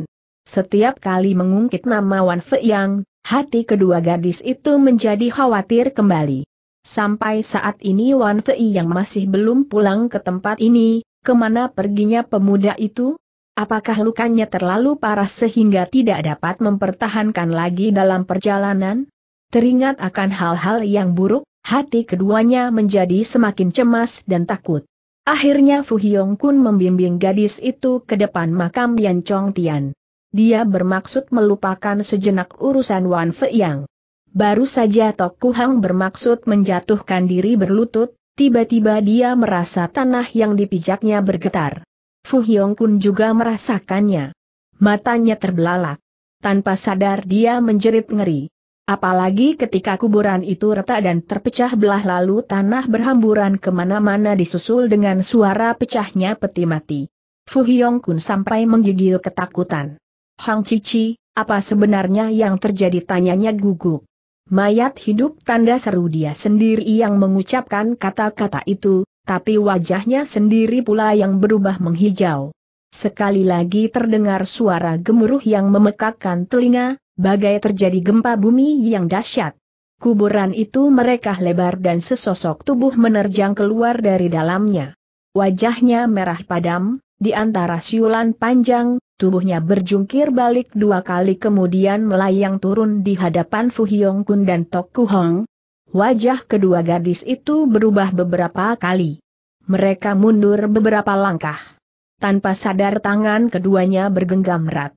Setiap kali mengungkit nama Wan Fei Yang, Hati kedua gadis itu menjadi khawatir kembali. Sampai saat ini Wan Fei yang masih belum pulang ke tempat ini, kemana perginya pemuda itu? Apakah lukanya terlalu parah sehingga tidak dapat mempertahankan lagi dalam perjalanan? Teringat akan hal-hal yang buruk, hati keduanya menjadi semakin cemas dan takut. Akhirnya Fu Hyong Kun membimbing gadis itu ke depan makam Yan Chong Tian. Dia bermaksud melupakan sejenak urusan Wan yang Baru saja Tok Kuhang bermaksud menjatuhkan diri berlutut, tiba-tiba dia merasa tanah yang dipijaknya bergetar. Fu Hyong Kun juga merasakannya. Matanya terbelalak. Tanpa sadar dia menjerit ngeri. Apalagi ketika kuburan itu retak dan terpecah belah lalu tanah berhamburan kemana-mana disusul dengan suara pecahnya peti mati. Fu Hyong Kun sampai menggigil ketakutan. Hang Cici, apa sebenarnya yang terjadi tanyanya gugup. Mayat hidup tanda seru dia sendiri yang mengucapkan kata-kata itu, tapi wajahnya sendiri pula yang berubah menghijau. Sekali lagi terdengar suara gemuruh yang memekakkan telinga, bagai terjadi gempa bumi yang dahsyat. Kuburan itu mereka lebar dan sesosok tubuh menerjang keluar dari dalamnya. Wajahnya merah padam, di antara siulan panjang, tubuhnya berjungkir balik dua kali kemudian melayang turun di hadapan Fu Hyong Kun dan Tok Ku Hong. Wajah kedua gadis itu berubah beberapa kali. Mereka mundur beberapa langkah. Tanpa sadar tangan keduanya bergenggam erat.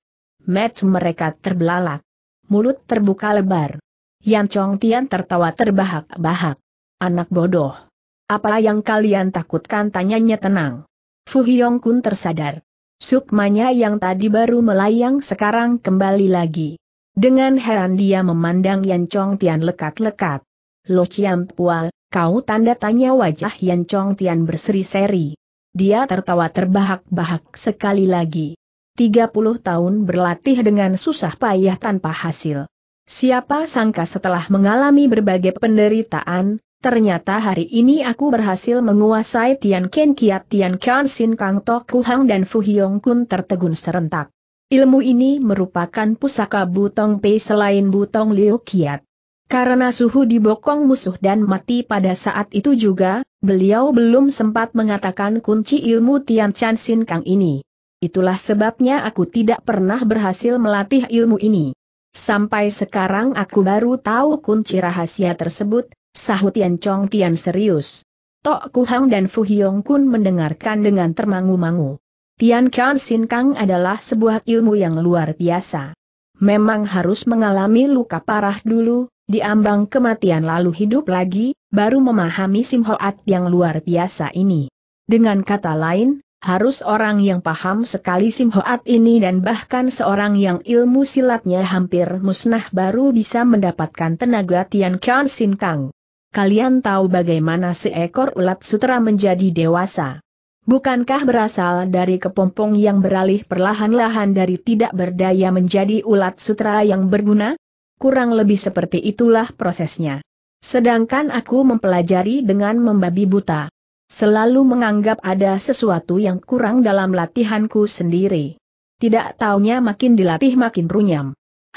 Match mereka terbelalak. Mulut terbuka lebar. Yan Chong Tian tertawa terbahak-bahak. Anak bodoh. Apa yang kalian takutkan tanyanya tenang. Fu Hyong Kun tersadar. Sukmanya yang tadi baru melayang sekarang kembali lagi. Dengan heran dia memandang Yan Chong Tian lekat-lekat. Lo Chiam Pual, kau tanda tanya wajah Yan Chong Tian berseri-seri. Dia tertawa terbahak-bahak sekali lagi. 30 tahun berlatih dengan susah payah tanpa hasil. Siapa sangka setelah mengalami berbagai penderitaan, Ternyata hari ini aku berhasil menguasai Tian Ken Kiat Tian Kan Sin Kang Tok Kuhang dan Fu Hyong Kun tertegun serentak. Ilmu ini merupakan pusaka Butong Pei selain Butong Liu Kiat. Karena suhu di bokong musuh dan mati pada saat itu juga, beliau belum sempat mengatakan kunci ilmu Tian Chan Sin Kang ini. Itulah sebabnya aku tidak pernah berhasil melatih ilmu ini. Sampai sekarang aku baru tahu kunci rahasia tersebut, Sahut Tian Chong Tian serius. Tok Kuhang dan Fu Hiong Kun mendengarkan dengan termangu-mangu. Tian Kian Sin Kang adalah sebuah ilmu yang luar biasa. Memang harus mengalami luka parah dulu, diambang kematian lalu hidup lagi, baru memahami simhoat yang luar biasa ini. Dengan kata lain, harus orang yang paham sekali simhoat ini dan bahkan seorang yang ilmu silatnya hampir musnah baru bisa mendapatkan tenaga Tian Kian Sin Kang kalian tahu bagaimana seekor ulat sutra menjadi dewasa. Bukankah berasal dari kepompong yang beralih perlahan-lahan dari tidak berdaya menjadi ulat sutra yang berguna? Kurang lebih seperti itulah prosesnya. Sedangkan aku mempelajari dengan membabi buta. Selalu menganggap ada sesuatu yang kurang dalam latihanku sendiri. Tidak taunya makin dilatih makin runyam.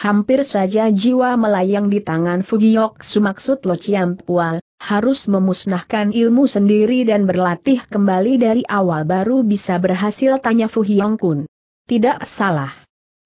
Hampir saja jiwa melayang di tangan Fugiok sumaksud Lo Chiam harus memusnahkan ilmu sendiri dan berlatih kembali dari awal baru bisa berhasil tanya Fuhiong Kun. Tidak salah.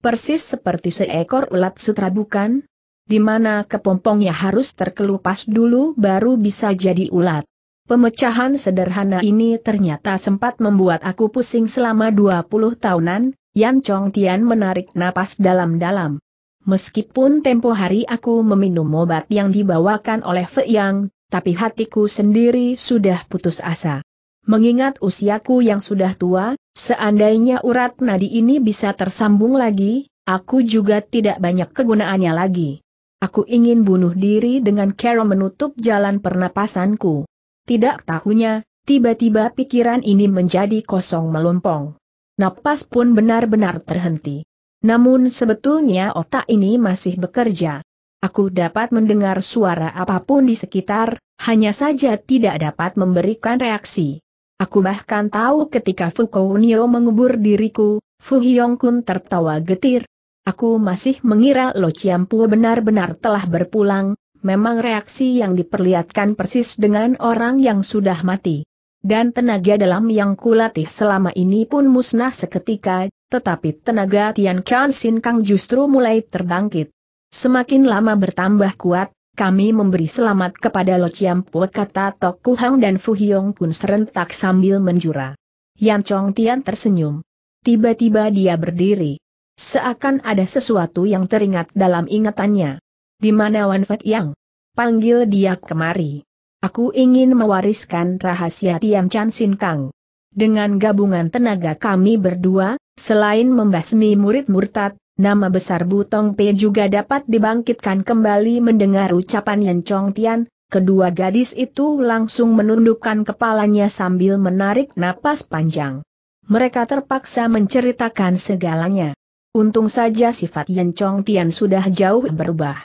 Persis seperti seekor ulat sutra bukan? Di mana kepompongnya harus terkelupas dulu baru bisa jadi ulat. Pemecahan sederhana ini ternyata sempat membuat aku pusing selama 20 tahunan, Yan Chong Tian menarik napas dalam-dalam. Meskipun tempo hari aku meminum obat yang dibawakan oleh Yang, tapi hatiku sendiri sudah putus asa. Mengingat usiaku yang sudah tua, seandainya urat nadi ini bisa tersambung lagi, aku juga tidak banyak kegunaannya lagi. Aku ingin bunuh diri dengan cara menutup jalan pernapasanku. Tidak tahunya, tiba-tiba pikiran ini menjadi kosong melompong. Napas pun benar-benar terhenti. Namun sebetulnya otak ini masih bekerja. Aku dapat mendengar suara apapun di sekitar, hanya saja tidak dapat memberikan reaksi. Aku bahkan tahu ketika Fukounio mengubur diriku, Fu Kun tertawa getir. Aku masih mengira Lo Chiampu benar-benar telah berpulang, memang reaksi yang diperlihatkan persis dengan orang yang sudah mati. Dan tenaga dalam yang kulatih selama ini pun musnah seketika, tetapi tenaga Tian Kan Sin Kang justru mulai terbangkit. Semakin lama bertambah kuat, kami memberi selamat kepada Lo Chiam Po kata Tok Kuhang dan Fu Hiong pun serentak sambil menjura. Yan Chong Tian tersenyum. Tiba-tiba dia berdiri. Seakan ada sesuatu yang teringat dalam ingatannya. Di mana Wan Fat Yang? Panggil dia kemari. Aku ingin mewariskan rahasia Tian Chan Sin Kang. Dengan gabungan tenaga kami berdua, Selain membasmi murid murtad, nama besar Butong Pe juga dapat dibangkitkan kembali mendengar ucapan Yan Chong Tian, kedua gadis itu langsung menundukkan kepalanya sambil menarik napas panjang. Mereka terpaksa menceritakan segalanya. Untung saja sifat Yan Chong Tian sudah jauh berubah.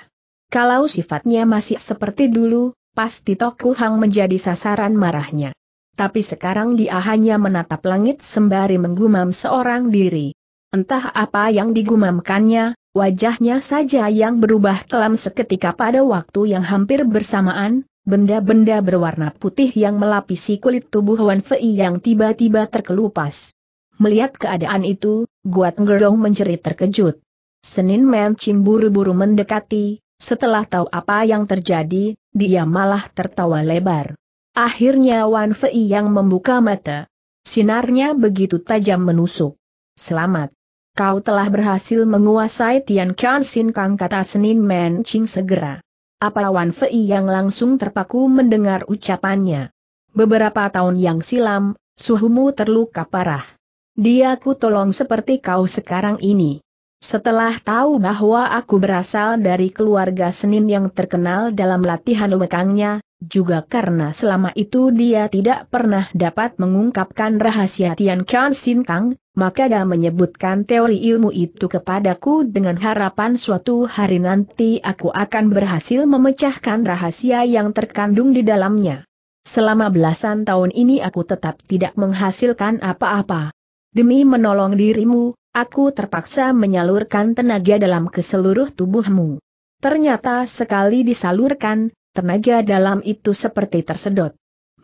Kalau sifatnya masih seperti dulu, pasti Toku Hang menjadi sasaran marahnya. Tapi sekarang dia hanya menatap langit sembari menggumam seorang diri. Entah apa yang digumamkannya, wajahnya saja yang berubah kelam seketika pada waktu yang hampir bersamaan, benda-benda berwarna putih yang melapisi kulit tubuh Wan Fei yang tiba-tiba terkelupas. Melihat keadaan itu, Guat Ngerong menjerit terkejut. Senin Men buru-buru mendekati, setelah tahu apa yang terjadi, dia malah tertawa lebar. Akhirnya Wan Fei yang membuka mata. Sinarnya begitu tajam menusuk. Selamat. Kau telah berhasil menguasai Tian Qian Xin. Kang kata Senin Men Ching segera. Apa Wan Fei yang langsung terpaku mendengar ucapannya. Beberapa tahun yang silam, suhumu terluka parah. Dia ku tolong seperti kau sekarang ini. Setelah tahu bahwa aku berasal dari keluarga Senin yang terkenal dalam latihan lekangnya, juga karena selama itu dia tidak pernah dapat mengungkapkan rahasia Tian Kian Sin maka dia menyebutkan teori ilmu itu kepadaku dengan harapan suatu hari nanti aku akan berhasil memecahkan rahasia yang terkandung di dalamnya. Selama belasan tahun ini aku tetap tidak menghasilkan apa-apa. Demi menolong dirimu, Aku terpaksa menyalurkan tenaga dalam ke seluruh tubuhmu. Ternyata sekali disalurkan, tenaga dalam itu seperti tersedot.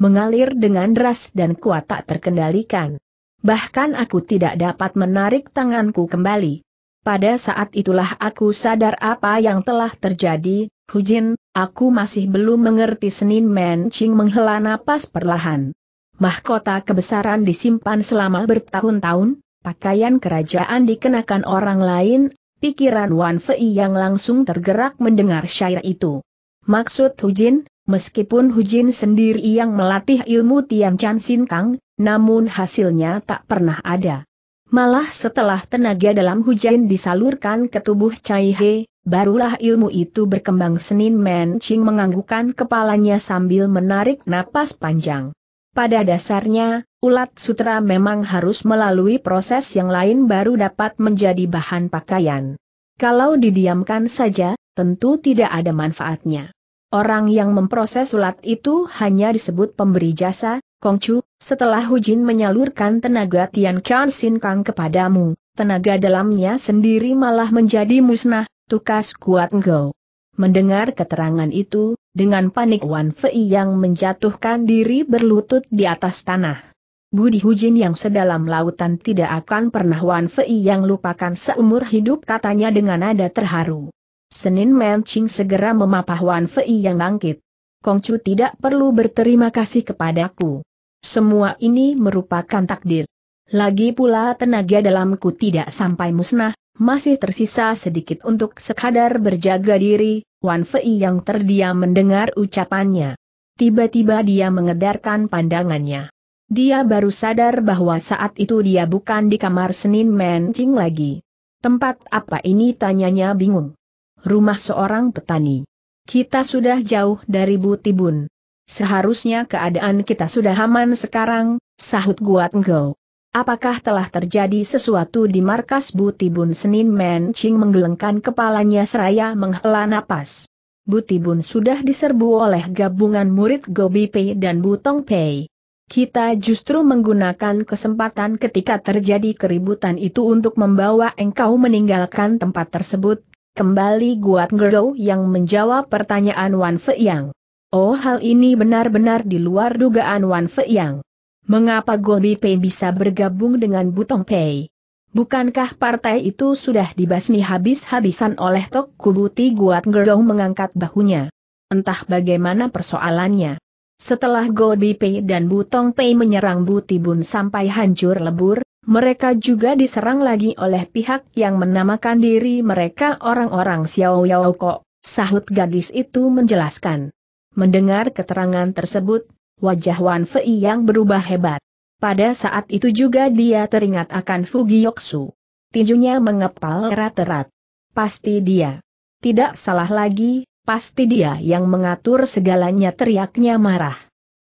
Mengalir dengan deras dan kuat tak terkendalikan. Bahkan aku tidak dapat menarik tanganku kembali. Pada saat itulah aku sadar apa yang telah terjadi, Hujin, aku masih belum mengerti Senin Ching menghela napas perlahan. Mahkota kebesaran disimpan selama bertahun-tahun? pakaian kerajaan dikenakan orang lain, pikiran Wan Fei yang langsung tergerak mendengar syair itu. Maksud Hujin, meskipun Hujin sendiri yang melatih ilmu Tian Chan Sin Kang, namun hasilnya tak pernah ada. Malah setelah tenaga dalam Jin disalurkan ke tubuh Cai He, barulah ilmu itu berkembang Senin Men Ching menganggukkan kepalanya sambil menarik napas panjang. Pada dasarnya, Ulat sutra memang harus melalui proses yang lain baru dapat menjadi bahan pakaian. Kalau didiamkan saja, tentu tidak ada manfaatnya. Orang yang memproses ulat itu hanya disebut pemberi jasa, Kongcu, setelah Hujin menyalurkan tenaga Tian Qian Sin Kang kepadamu, tenaga dalamnya sendiri malah menjadi musnah, tukas kuat engkau. Mendengar keterangan itu, dengan panik Wan Fei yang menjatuhkan diri berlutut di atas tanah. Budi Hujin yang sedalam lautan tidak akan pernah Wan Fei yang lupakan seumur hidup katanya dengan nada terharu. Senin Mencing segera memapah Wan Fei yang bangkit. Chu tidak perlu berterima kasih kepadaku. Semua ini merupakan takdir. Lagi pula tenaga dalamku tidak sampai musnah, masih tersisa sedikit untuk sekadar berjaga diri, Wan Fei yang terdiam mendengar ucapannya. Tiba-tiba dia mengedarkan pandangannya. Dia baru sadar bahwa saat itu dia bukan di kamar Senin Mencing lagi. Tempat apa ini tanyanya bingung. Rumah seorang petani. Kita sudah jauh dari Butibun. Seharusnya keadaan kita sudah aman sekarang, sahut Guat Ngo. Apakah telah terjadi sesuatu di markas Butibun Senin Mencing menggelengkan kepalanya seraya menghela napas. Butibun sudah diserbu oleh gabungan murid Gobi Pei dan Butong Pei. Kita justru menggunakan kesempatan ketika terjadi keributan itu untuk membawa engkau meninggalkan tempat tersebut. Kembali Guat Gerdo yang menjawab pertanyaan Wan yang. Oh hal ini benar-benar di luar dugaan Wan yang. Mengapa Gobi Pei bisa bergabung dengan Butong Pei? Bukankah partai itu sudah dibasmi habis-habisan oleh Tok Kubuti Guat Gerdo mengangkat bahunya? Entah bagaimana persoalannya. Setelah Godi Pei dan Butong Pei menyerang Butibun sampai hancur lebur, mereka juga diserang lagi oleh pihak yang menamakan diri mereka orang-orang Xiao Yao Ko, sahut gadis itu menjelaskan. Mendengar keterangan tersebut, wajah Wan Fei yang berubah hebat. Pada saat itu juga dia teringat akan Fugi Yoxu. Tinjunya mengepal erat-erat. Pasti dia. Tidak salah lagi, Pasti dia yang mengatur segalanya teriaknya marah.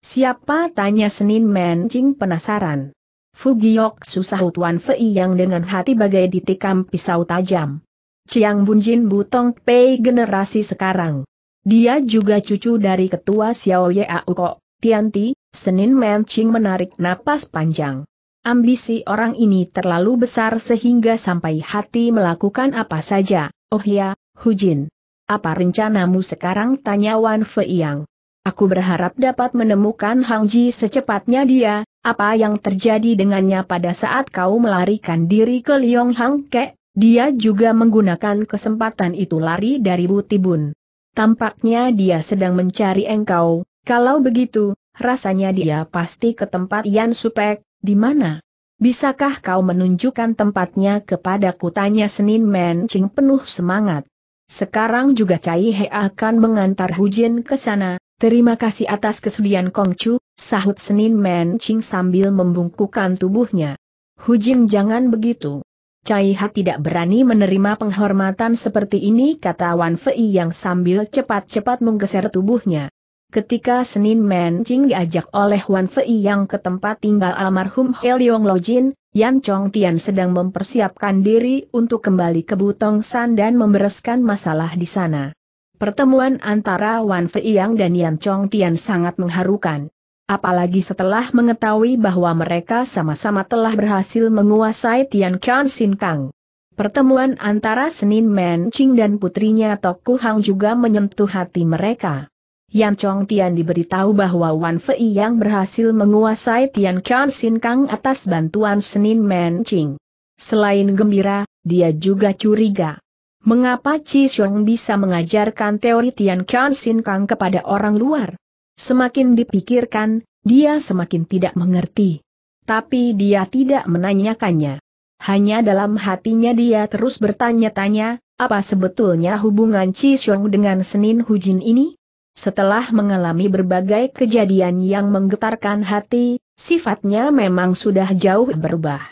Siapa tanya Senin Mencing penasaran. Fugiok susah Tuan Fei yang dengan hati bagai ditikam pisau tajam. Ciang Bunjin Butong Pei generasi sekarang. Dia juga cucu dari ketua Xiao Yau Kok, Tianti, Senin Mencing menarik napas panjang. Ambisi orang ini terlalu besar sehingga sampai hati melakukan apa saja, oh ya, Hujin. Apa rencanamu sekarang? Tanya Wan Feiyang. Aku berharap dapat menemukan Hang Ji secepatnya dia, apa yang terjadi dengannya pada saat kau melarikan diri ke Liong Hang Ke, dia juga menggunakan kesempatan itu lari dari Butibun. Tampaknya dia sedang mencari engkau, kalau begitu, rasanya dia pasti ke tempat Yan Supek, di mana? Bisakah kau menunjukkan tempatnya kepadaku? Tanya Senin Men Ching penuh semangat. Sekarang juga Cai He akan mengantar Hujin ke sana, terima kasih atas Kong Kongcu, sahut Senin Ching sambil membungkukkan tubuhnya. Hujin jangan begitu. Cai Ha tidak berani menerima penghormatan seperti ini kata Wan Fei yang sambil cepat-cepat menggeser tubuhnya. Ketika Senin Ching diajak oleh Wan Fei yang ke tempat tinggal almarhum Lo Jin. Yan Chong Tian sedang mempersiapkan diri untuk kembali ke Butong San dan membereskan masalah di sana. Pertemuan antara Wan Feiyang dan Yan Chong Tian sangat mengharukan. Apalagi setelah mengetahui bahwa mereka sama-sama telah berhasil menguasai Tian Kian Sin Kang. Pertemuan antara Senin Men Ching dan putrinya Ku Hang juga menyentuh hati mereka. Yan Chong Tian diberitahu bahwa Wan Fei yang berhasil menguasai Tian Kian Sin Kang atas bantuan Senin Men Ching. Selain gembira, dia juga curiga. Mengapa Chi Xiong bisa mengajarkan teori Tian Kian Sin Kang kepada orang luar? Semakin dipikirkan, dia semakin tidak mengerti. Tapi dia tidak menanyakannya. Hanya dalam hatinya dia terus bertanya-tanya, apa sebetulnya hubungan Chi Xiong dengan Senin Hujin ini? Setelah mengalami berbagai kejadian yang menggetarkan hati, sifatnya memang sudah jauh berubah.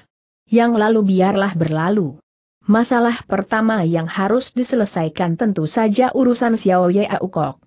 Yang lalu biarlah berlalu. Masalah pertama yang harus diselesaikan tentu saja urusan Xiao Ye Aukok.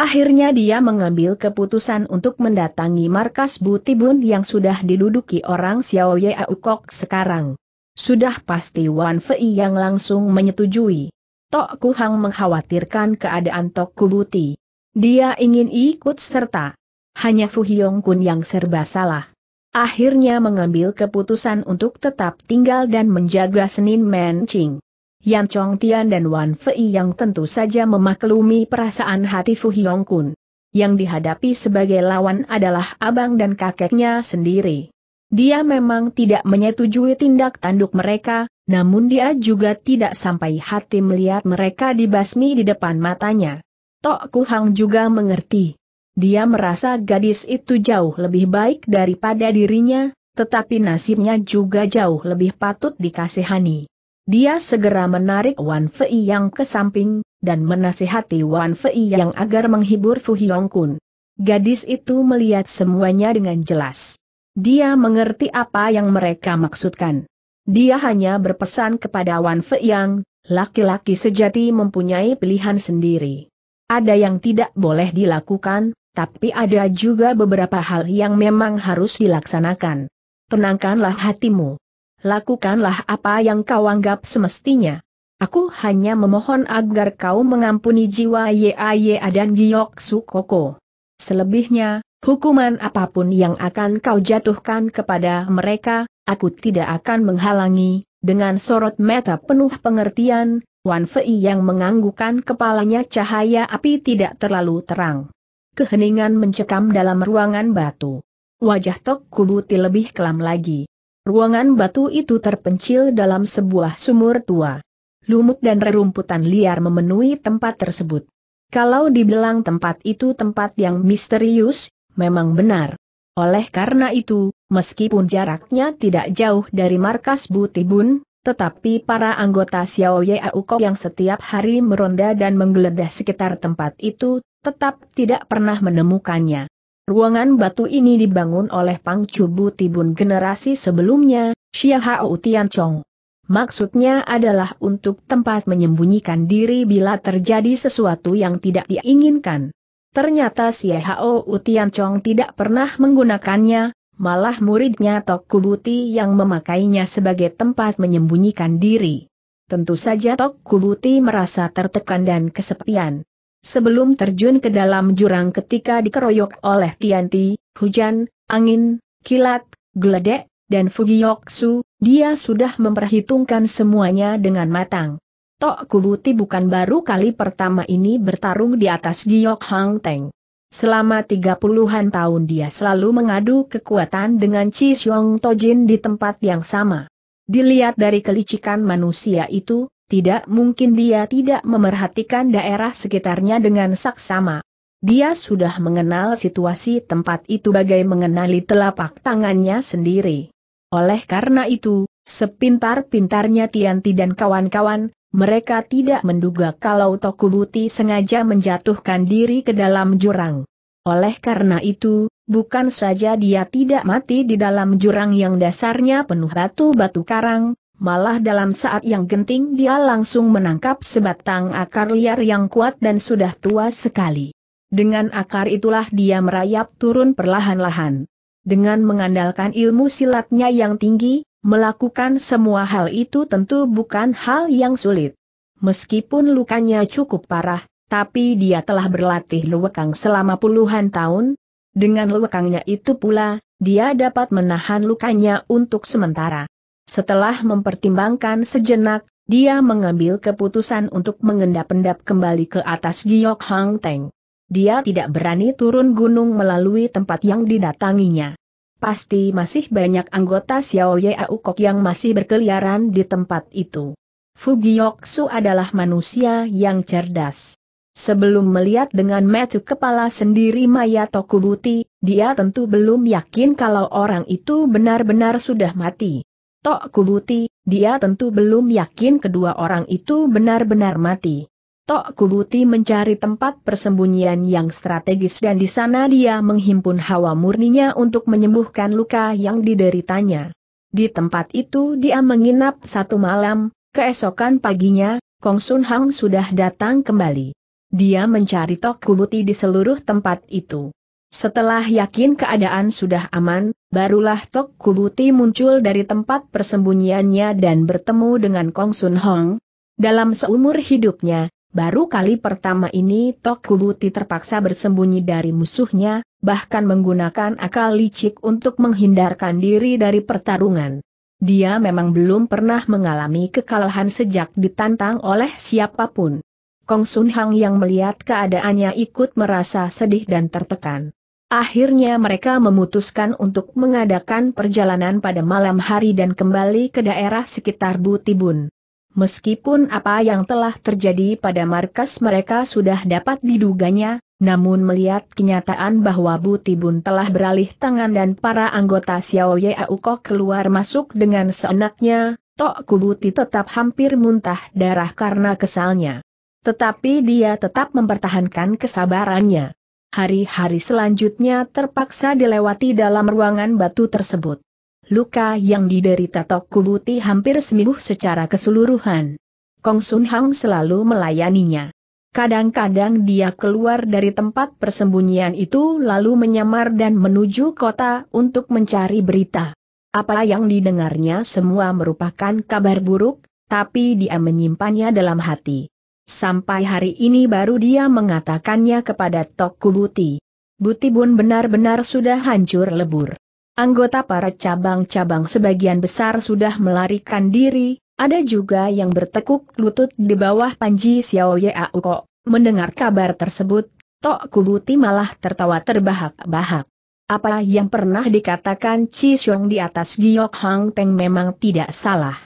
Akhirnya dia mengambil keputusan untuk mendatangi markas Butibun yang sudah diduduki orang Xiao Ye Aukok sekarang. Sudah pasti Wan Fei yang langsung menyetujui. Tok Kuhang mengkhawatirkan keadaan Tok Kubuti. Dia ingin ikut serta. Hanya Fu Hyong Kun yang serba salah. Akhirnya mengambil keputusan untuk tetap tinggal dan menjaga Senin Ching. Yan Chong Tian dan Wan Fei yang tentu saja memaklumi perasaan hati Fu Hyong Kun. Yang dihadapi sebagai lawan adalah abang dan kakeknya sendiri. Dia memang tidak menyetujui tindak tanduk mereka, namun dia juga tidak sampai hati melihat mereka dibasmi di depan matanya. Tok Kuhang juga mengerti. Dia merasa gadis itu jauh lebih baik daripada dirinya, tetapi nasibnya juga jauh lebih patut dikasihani. Dia segera menarik Wan Fei yang ke samping, dan menasihati Wan Fei yang agar menghibur Fu Hyong Kun. Gadis itu melihat semuanya dengan jelas. Dia mengerti apa yang mereka maksudkan. Dia hanya berpesan kepada Wan Fei yang, laki-laki sejati mempunyai pilihan sendiri ada yang tidak boleh dilakukan, tapi ada juga beberapa hal yang memang harus dilaksanakan. Tenangkanlah hatimu. Lakukanlah apa yang kau anggap semestinya. Aku hanya memohon agar kau mengampuni jiwa Yaya dan Giyok Sukoko. Selebihnya, hukuman apapun yang akan kau jatuhkan kepada mereka, aku tidak akan menghalangi, dengan sorot mata penuh pengertian, Wan Fei yang menganggukan kepalanya cahaya api tidak terlalu terang. Keheningan mencekam dalam ruangan batu. Wajah Tok Kubuti lebih kelam lagi. Ruangan batu itu terpencil dalam sebuah sumur tua. Lumut dan rerumputan liar memenuhi tempat tersebut. Kalau dibilang tempat itu tempat yang misterius, memang benar. Oleh karena itu, meskipun jaraknya tidak jauh dari markas Butibun, tetapi para anggota Xiao Yau Kok yang setiap hari meronda dan menggeledah sekitar tempat itu, tetap tidak pernah menemukannya. Ruangan batu ini dibangun oleh Pang Chubu Tibun generasi sebelumnya, Xia Hao Tian Chong. Maksudnya adalah untuk tempat menyembunyikan diri bila terjadi sesuatu yang tidak diinginkan. Ternyata Xia Hao Tian Chong tidak pernah menggunakannya, malah muridnya Tok Kubuti yang memakainya sebagai tempat menyembunyikan diri. Tentu saja Tok Kubuti merasa tertekan dan kesepian. Sebelum terjun ke dalam jurang ketika dikeroyok oleh Tianti, hujan, angin, kilat, geledek, dan Fugiyoksu, dia sudah memperhitungkan semuanya dengan matang. Tok Kubuti bukan baru kali pertama ini bertarung di atas Giok Hang Teng. Selama tiga puluhan tahun dia selalu mengadu kekuatan dengan Chi Xiong Tojin di tempat yang sama. Dilihat dari kelicikan manusia itu, tidak mungkin dia tidak memerhatikan daerah sekitarnya dengan saksama. Dia sudah mengenal situasi tempat itu bagai mengenali telapak tangannya sendiri. Oleh karena itu, sepintar-pintarnya Tianti dan kawan-kawan, mereka tidak menduga kalau Tokubuti sengaja menjatuhkan diri ke dalam jurang. Oleh karena itu, bukan saja dia tidak mati di dalam jurang yang dasarnya penuh batu-batu karang, malah dalam saat yang genting dia langsung menangkap sebatang akar liar yang kuat dan sudah tua sekali. Dengan akar itulah dia merayap turun perlahan-lahan. Dengan mengandalkan ilmu silatnya yang tinggi, Melakukan semua hal itu tentu bukan hal yang sulit. Meskipun lukanya cukup parah, tapi dia telah berlatih luwakang selama puluhan tahun. Dengan lewekangnya itu pula, dia dapat menahan lukanya untuk sementara. Setelah mempertimbangkan sejenak, dia mengambil keputusan untuk mengendap-endap kembali ke atas Giok Hang Teng. Dia tidak berani turun gunung melalui tempat yang didatanginya. Pasti masih banyak anggota Xiao Ye Kok yang masih berkeliaran di tempat itu. Fugioksu adalah manusia yang cerdas. Sebelum melihat dengan metu kepala sendiri Maya Tokubuti, dia tentu belum yakin kalau orang itu benar-benar sudah mati. Tokubuti, dia tentu belum yakin kedua orang itu benar-benar mati. Tok Kubuti mencari tempat persembunyian yang strategis dan di sana dia menghimpun hawa murninya untuk menyembuhkan luka yang dideritanya. Di tempat itu dia menginap satu malam, keesokan paginya, Kong Sun Hang sudah datang kembali. Dia mencari Tok Kubuti di seluruh tempat itu. Setelah yakin keadaan sudah aman, barulah Tok Kubuti muncul dari tempat persembunyiannya dan bertemu dengan Kong Sun Hong. Dalam seumur hidupnya, Baru kali pertama ini Tokubuti terpaksa bersembunyi dari musuhnya, bahkan menggunakan akal licik untuk menghindarkan diri dari pertarungan. Dia memang belum pernah mengalami kekalahan sejak ditantang oleh siapapun. Kong Sun Hang yang melihat keadaannya ikut merasa sedih dan tertekan. Akhirnya mereka memutuskan untuk mengadakan perjalanan pada malam hari dan kembali ke daerah sekitar Butibun. Meskipun apa yang telah terjadi pada markas mereka sudah dapat diduganya, namun melihat kenyataan bahwa Bu Tibun telah beralih tangan dan para anggota Xiao Yeauko keluar masuk dengan seenaknya, Tok Kubuti tetap hampir muntah darah karena kesalnya. Tetapi dia tetap mempertahankan kesabarannya. Hari-hari selanjutnya terpaksa dilewati dalam ruangan batu tersebut. Luka yang diderita Tok Kubuti hampir sembuh secara keseluruhan. Kong Sun Hang selalu melayaninya. Kadang-kadang dia keluar dari tempat persembunyian itu lalu menyamar dan menuju kota untuk mencari berita. Apa yang didengarnya semua merupakan kabar buruk, tapi dia menyimpannya dalam hati. Sampai hari ini baru dia mengatakannya kepada Tok Kubuti. Buti Bun benar-benar sudah hancur lebur. Anggota para cabang-cabang sebagian besar sudah melarikan diri, ada juga yang bertekuk lutut di bawah Panji Xiao Yauko. Mendengar kabar tersebut, Tok Kubuti malah tertawa terbahak-bahak. Apa yang pernah dikatakan Chi Xiong di atas Giok Hang Peng memang tidak salah.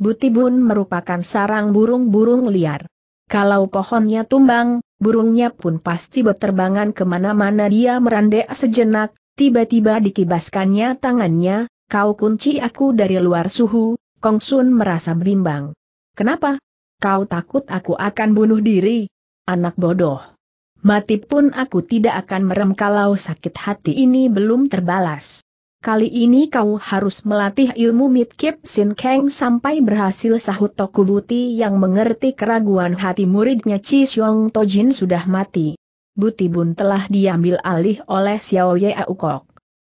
Butibun merupakan sarang burung-burung liar. Kalau pohonnya tumbang, burungnya pun pasti berterbangan kemana-mana dia merandek sejenak, Tiba-tiba dikibaskannya tangannya, kau kunci aku dari luar suhu, Kong Sun merasa bimbang. Kenapa? Kau takut aku akan bunuh diri? Anak bodoh. Mati pun aku tidak akan merem kalau sakit hati ini belum terbalas. Kali ini kau harus melatih ilmu Midkip Sin Kang sampai berhasil sahut Tokubuti yang mengerti keraguan hati muridnya Chi Xiong Tojin sudah mati. Butibun telah diambil alih oleh Xiao Yau Aukok.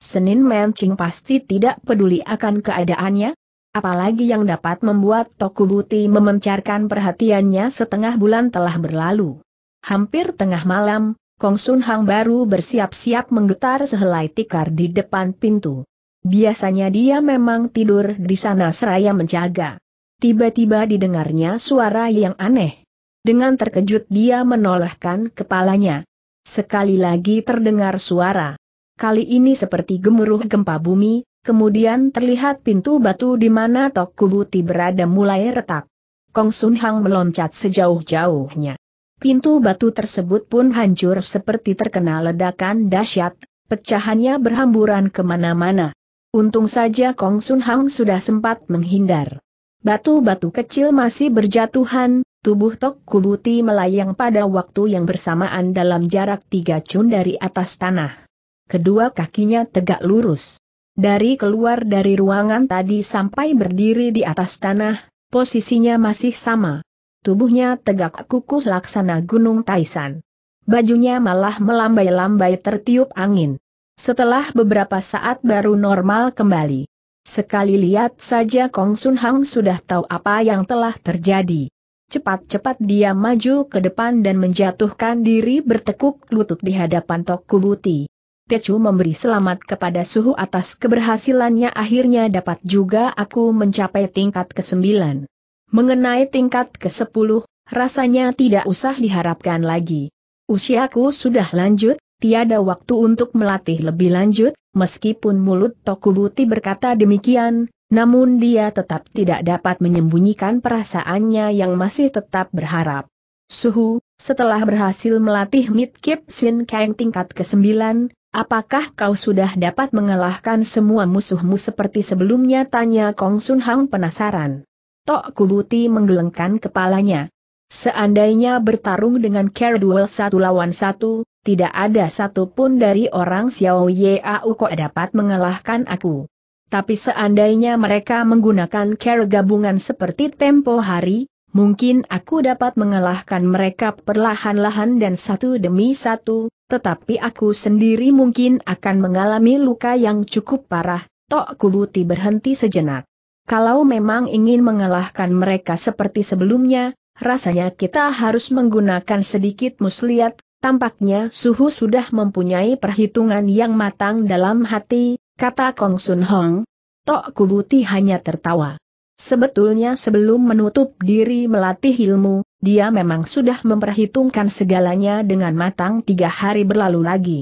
Senin Mencing pasti tidak peduli akan keadaannya, apalagi yang dapat membuat Toku Buti memencarkan perhatiannya setengah bulan telah berlalu. Hampir tengah malam, Kong Sun Hang baru bersiap-siap menggetar sehelai tikar di depan pintu. Biasanya dia memang tidur di sana seraya menjaga. Tiba-tiba didengarnya suara yang aneh. Dengan terkejut dia menolehkan kepalanya. Sekali lagi terdengar suara. Kali ini seperti gemuruh gempa bumi, kemudian terlihat pintu batu di mana Tok Kubuti berada mulai retak. Kong Sun Hang meloncat sejauh-jauhnya. Pintu batu tersebut pun hancur seperti terkena ledakan dahsyat, pecahannya berhamburan kemana-mana. Untung saja Kong Sun Hang sudah sempat menghindar. Batu-batu kecil masih berjatuhan, Tubuh Tok Kubuti melayang pada waktu yang bersamaan dalam jarak tiga cun dari atas tanah. Kedua kakinya tegak lurus. Dari keluar dari ruangan tadi sampai berdiri di atas tanah, posisinya masih sama. Tubuhnya tegak kukus laksana gunung Taisan. Bajunya malah melambai-lambai tertiup angin. Setelah beberapa saat baru normal kembali. Sekali lihat saja Kong Sun Hang sudah tahu apa yang telah terjadi. Cepat-cepat dia maju ke depan dan menjatuhkan diri bertekuk lutut di hadapan Tokubuti. Tecu memberi selamat kepada suhu atas keberhasilannya akhirnya dapat juga aku mencapai tingkat ke-9. Mengenai tingkat ke-10, rasanya tidak usah diharapkan lagi. Usiaku sudah lanjut, tiada waktu untuk melatih lebih lanjut, meskipun mulut Tokubuti berkata demikian, namun dia tetap tidak dapat menyembunyikan perasaannya yang masih tetap berharap. Suhu, setelah berhasil melatih Mid Kip Sin Kang tingkat ke-9, apakah kau sudah dapat mengalahkan semua musuhmu seperti sebelumnya? Tanya Kong Sun Hang penasaran. Tok Kubuti menggelengkan kepalanya. Seandainya bertarung dengan Care Duel satu lawan satu, tidak ada satupun dari orang Xiao Yeau kok dapat mengalahkan aku tapi seandainya mereka menggunakan care gabungan seperti tempo hari, mungkin aku dapat mengalahkan mereka perlahan-lahan dan satu demi satu, tetapi aku sendiri mungkin akan mengalami luka yang cukup parah, Tok Kubuti berhenti sejenak. Kalau memang ingin mengalahkan mereka seperti sebelumnya, rasanya kita harus menggunakan sedikit muslihat, tampaknya suhu sudah mempunyai perhitungan yang matang dalam hati, kata Kong Sun Hong. Tok Kubuti hanya tertawa. Sebetulnya sebelum menutup diri melatih ilmu, dia memang sudah memperhitungkan segalanya dengan matang tiga hari berlalu lagi.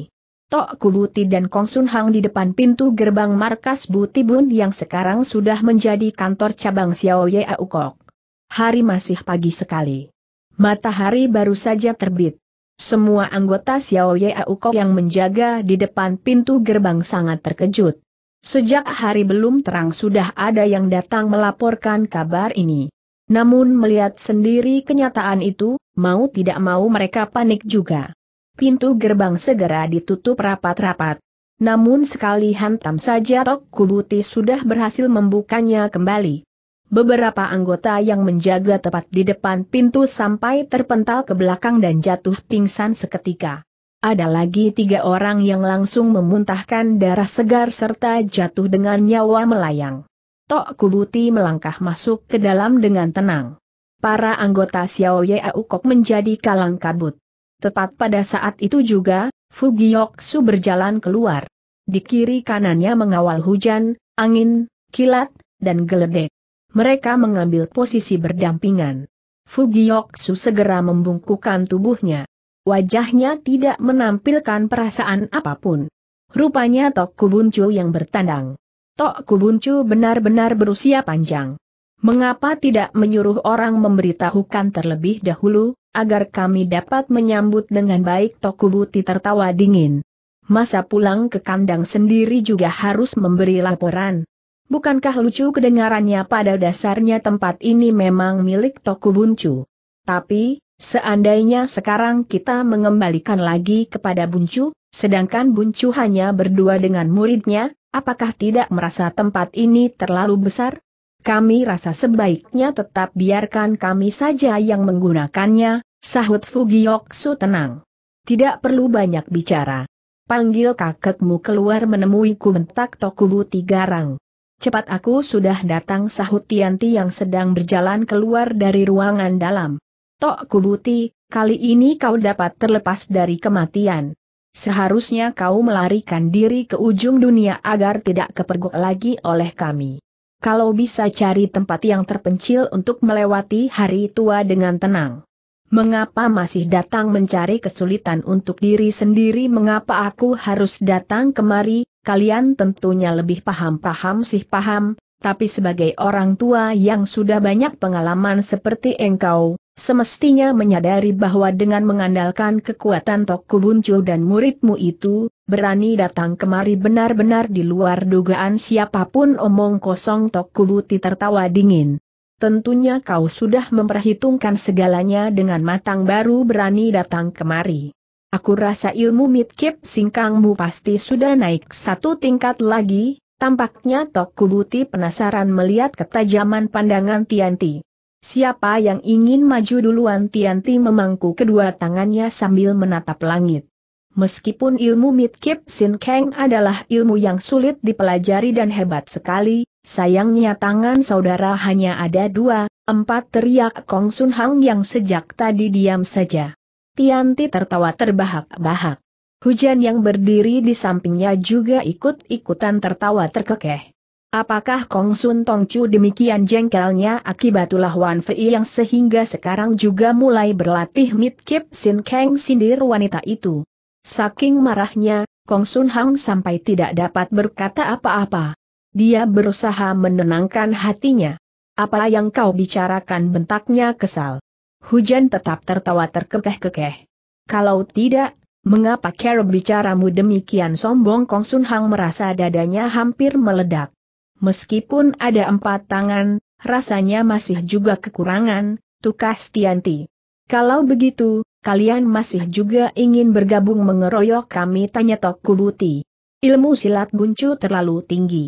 Tok Kubuti dan Kong Sun Hang di depan pintu gerbang markas Butibun yang sekarang sudah menjadi kantor cabang Xiao Ye Aukok. Hari masih pagi sekali. Matahari baru saja terbit. Semua anggota Xiao Ye yang menjaga di depan pintu gerbang sangat terkejut. Sejak hari belum terang sudah ada yang datang melaporkan kabar ini. Namun melihat sendiri kenyataan itu, mau tidak mau mereka panik juga. Pintu gerbang segera ditutup rapat-rapat. Namun sekali hantam saja Tok Kubuti sudah berhasil membukanya kembali. Beberapa anggota yang menjaga tepat di depan pintu sampai terpental ke belakang dan jatuh pingsan seketika. Ada lagi tiga orang yang langsung memuntahkan darah segar serta jatuh dengan nyawa melayang. Tok Kubuti melangkah masuk ke dalam dengan tenang. Para anggota Xiao Ye Aukok menjadi kalang kabut. Tepat pada saat itu juga, Su berjalan keluar. Di kiri kanannya mengawal hujan, angin, kilat, dan geledek mereka mengambil posisi berdampingan. Fugioksu segera membungkukkan tubuhnya. Wajahnya tidak menampilkan perasaan apapun. Rupanya Tok Kubuncu yang bertandang. Tok Kubuncu benar-benar berusia panjang. Mengapa tidak menyuruh orang memberitahukan terlebih dahulu, agar kami dapat menyambut dengan baik Tokubuti tertawa dingin. Masa pulang ke kandang sendiri juga harus memberi laporan, Bukankah lucu kedengarannya pada dasarnya tempat ini memang milik Toko Buncu? Tapi, seandainya sekarang kita mengembalikan lagi kepada Buncu, sedangkan Buncu hanya berdua dengan muridnya, apakah tidak merasa tempat ini terlalu besar? Kami rasa sebaiknya tetap biarkan kami saja yang menggunakannya, sahut Fugiyoksu tenang. Tidak perlu banyak bicara. Panggil kakekmu keluar menemuiku mentak Tokubu Tigarang cepat aku sudah datang sahut Tianti yang sedang berjalan keluar dari ruangan dalam. Tok Kubuti, kali ini kau dapat terlepas dari kematian. Seharusnya kau melarikan diri ke ujung dunia agar tidak kepergok lagi oleh kami. Kalau bisa cari tempat yang terpencil untuk melewati hari tua dengan tenang. Mengapa masih datang mencari kesulitan untuk diri sendiri? Mengapa aku harus datang kemari? kalian tentunya lebih paham-paham sih paham, tapi sebagai orang tua yang sudah banyak pengalaman seperti engkau, semestinya menyadari bahwa dengan mengandalkan kekuatan Toku Buncu dan muridmu itu, berani datang kemari benar-benar di luar dugaan siapapun omong kosong Toku Buti tertawa dingin. Tentunya kau sudah memperhitungkan segalanya dengan matang baru berani datang kemari. Aku rasa ilmu Midkip singkangmu pasti sudah naik satu tingkat lagi, tampaknya Tok Kubuti penasaran melihat ketajaman pandangan Tianti. Siapa yang ingin maju duluan Tianti memangku kedua tangannya sambil menatap langit. Meskipun ilmu Midkip sin adalah ilmu yang sulit dipelajari dan hebat sekali, sayangnya tangan saudara hanya ada dua, empat teriak Kong Sun Hang yang sejak tadi diam saja. Tianti tertawa terbahak-bahak. Hujan yang berdiri di sampingnya juga ikut-ikutan tertawa terkekeh. Apakah Kong Sun Tong Chu demikian jengkelnya akibat ulah Wan Fei yang sehingga sekarang juga mulai berlatih Mid Kip Sin Kang sindir wanita itu? Saking marahnya, Kong Sun Hang sampai tidak dapat berkata apa-apa. Dia berusaha menenangkan hatinya. Apa yang kau bicarakan bentaknya kesal. Hujan tetap tertawa terkekeh-kekeh. Kalau tidak, mengapa Carol bicaramu demikian sombong Kong Sun Hang merasa dadanya hampir meledak. Meskipun ada empat tangan, rasanya masih juga kekurangan, tukas Tianti. Kalau begitu, kalian masih juga ingin bergabung mengeroyok kami tanya Tok Kubuti. Ilmu silat guncu terlalu tinggi.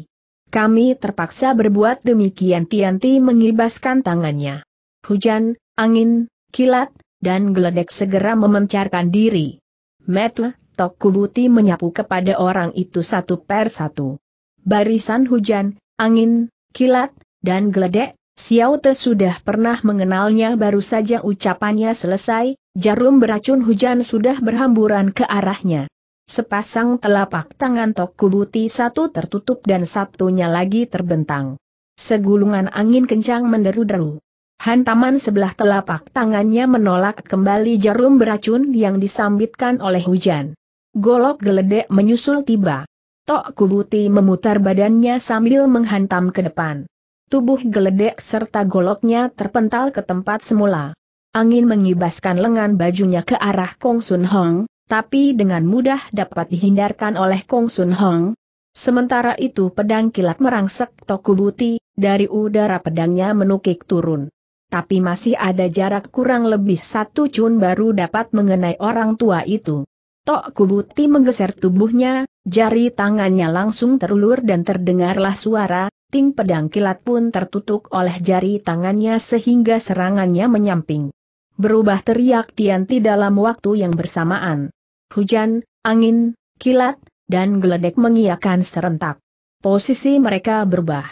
Kami terpaksa berbuat demikian Tianti mengibaskan tangannya. Hujan, angin, kilat, dan geledek segera memencarkan diri. Metle, Tok Kubuti menyapu kepada orang itu satu per satu. Barisan hujan, angin, kilat, dan geledek, Xiao Te sudah pernah mengenalnya baru saja ucapannya selesai, jarum beracun hujan sudah berhamburan ke arahnya. Sepasang telapak tangan Tok Kubuti satu tertutup dan satunya lagi terbentang. Segulungan angin kencang menderu-deru. Hantaman sebelah telapak tangannya menolak kembali jarum beracun yang disambitkan oleh hujan. Golok geledek menyusul tiba. Tok Kubuti memutar badannya sambil menghantam ke depan. Tubuh geledek serta goloknya terpental ke tempat semula. Angin mengibaskan lengan bajunya ke arah Kong Sun Hong, tapi dengan mudah dapat dihindarkan oleh Kong Sun Hong. Sementara itu pedang kilat merangsek Tok Kubuti, dari udara pedangnya menukik turun tapi masih ada jarak kurang lebih satu cun baru dapat mengenai orang tua itu. Tok Kubuti menggeser tubuhnya, jari tangannya langsung terulur dan terdengarlah suara, ting pedang kilat pun tertutup oleh jari tangannya sehingga serangannya menyamping. Berubah teriak Tianti dalam waktu yang bersamaan. Hujan, angin, kilat, dan geledek mengiakan serentak. Posisi mereka berubah.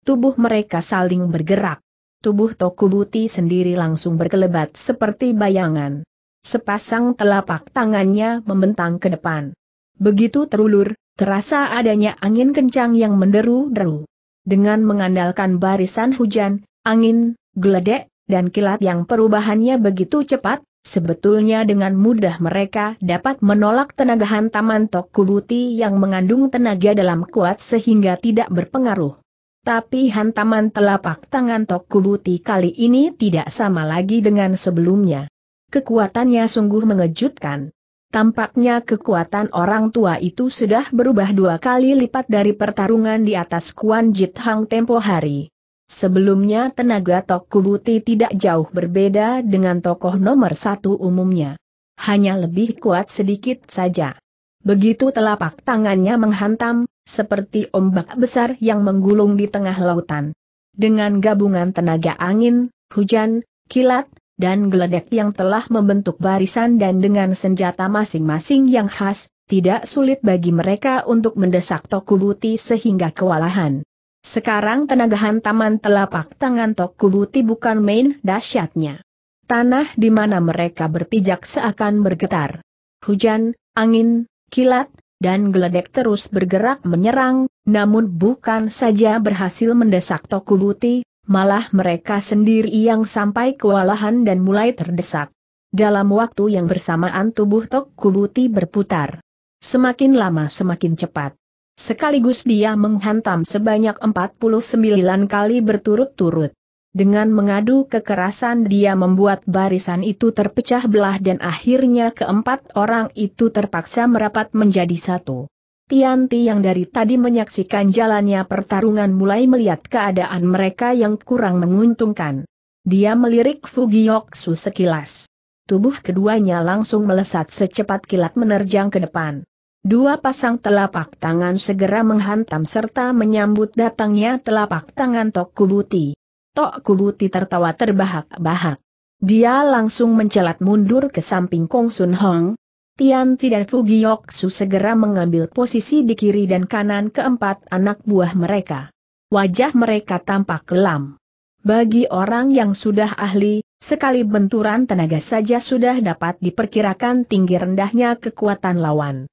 Tubuh mereka saling bergerak tubuh Tokubuti sendiri langsung berkelebat seperti bayangan. Sepasang telapak tangannya membentang ke depan. Begitu terulur, terasa adanya angin kencang yang menderu-deru. Dengan mengandalkan barisan hujan, angin, geledek, dan kilat yang perubahannya begitu cepat, sebetulnya dengan mudah mereka dapat menolak tenaga hantaman Tokubuti yang mengandung tenaga dalam kuat sehingga tidak berpengaruh. Tapi hantaman telapak tangan Tokubuti kali ini tidak sama lagi dengan sebelumnya. Kekuatannya sungguh mengejutkan. Tampaknya kekuatan orang tua itu sudah berubah dua kali lipat dari pertarungan di atas Kuan Jit Hang tempo hari. Sebelumnya tenaga Tokubuti tidak jauh berbeda dengan tokoh nomor satu umumnya. Hanya lebih kuat sedikit saja. Begitu telapak tangannya menghantam, seperti ombak besar yang menggulung di tengah lautan. Dengan gabungan tenaga angin, hujan, kilat, dan geledek yang telah membentuk barisan dan dengan senjata masing-masing yang khas, tidak sulit bagi mereka untuk mendesak Tokubuti sehingga kewalahan. Sekarang tenaga hantaman telapak tangan Tokubuti bukan main dahsyatnya. Tanah di mana mereka berpijak seakan bergetar. Hujan, angin, kilat, dan geledek terus bergerak menyerang, namun bukan saja berhasil mendesak Tokubuti, malah mereka sendiri yang sampai kewalahan dan mulai terdesak. Dalam waktu yang bersamaan tubuh Tokubuti berputar. Semakin lama semakin cepat. Sekaligus dia menghantam sebanyak 49 kali berturut-turut. Dengan mengadu kekerasan dia membuat barisan itu terpecah belah dan akhirnya keempat orang itu terpaksa merapat menjadi satu. Tianti yang dari tadi menyaksikan jalannya pertarungan mulai melihat keadaan mereka yang kurang menguntungkan. Dia melirik Fugioksu sekilas. Tubuh keduanya langsung melesat secepat kilat menerjang ke depan. Dua pasang telapak tangan segera menghantam serta menyambut datangnya telapak tangan Tokubuti. Tok Kuluti tertawa terbahak-bahak. Dia langsung mencelat mundur ke samping Kong Sun Hong. Tianti dan Su segera mengambil posisi di kiri dan kanan keempat anak buah mereka. Wajah mereka tampak kelam. Bagi orang yang sudah ahli, sekali benturan tenaga saja sudah dapat diperkirakan tinggi rendahnya kekuatan lawan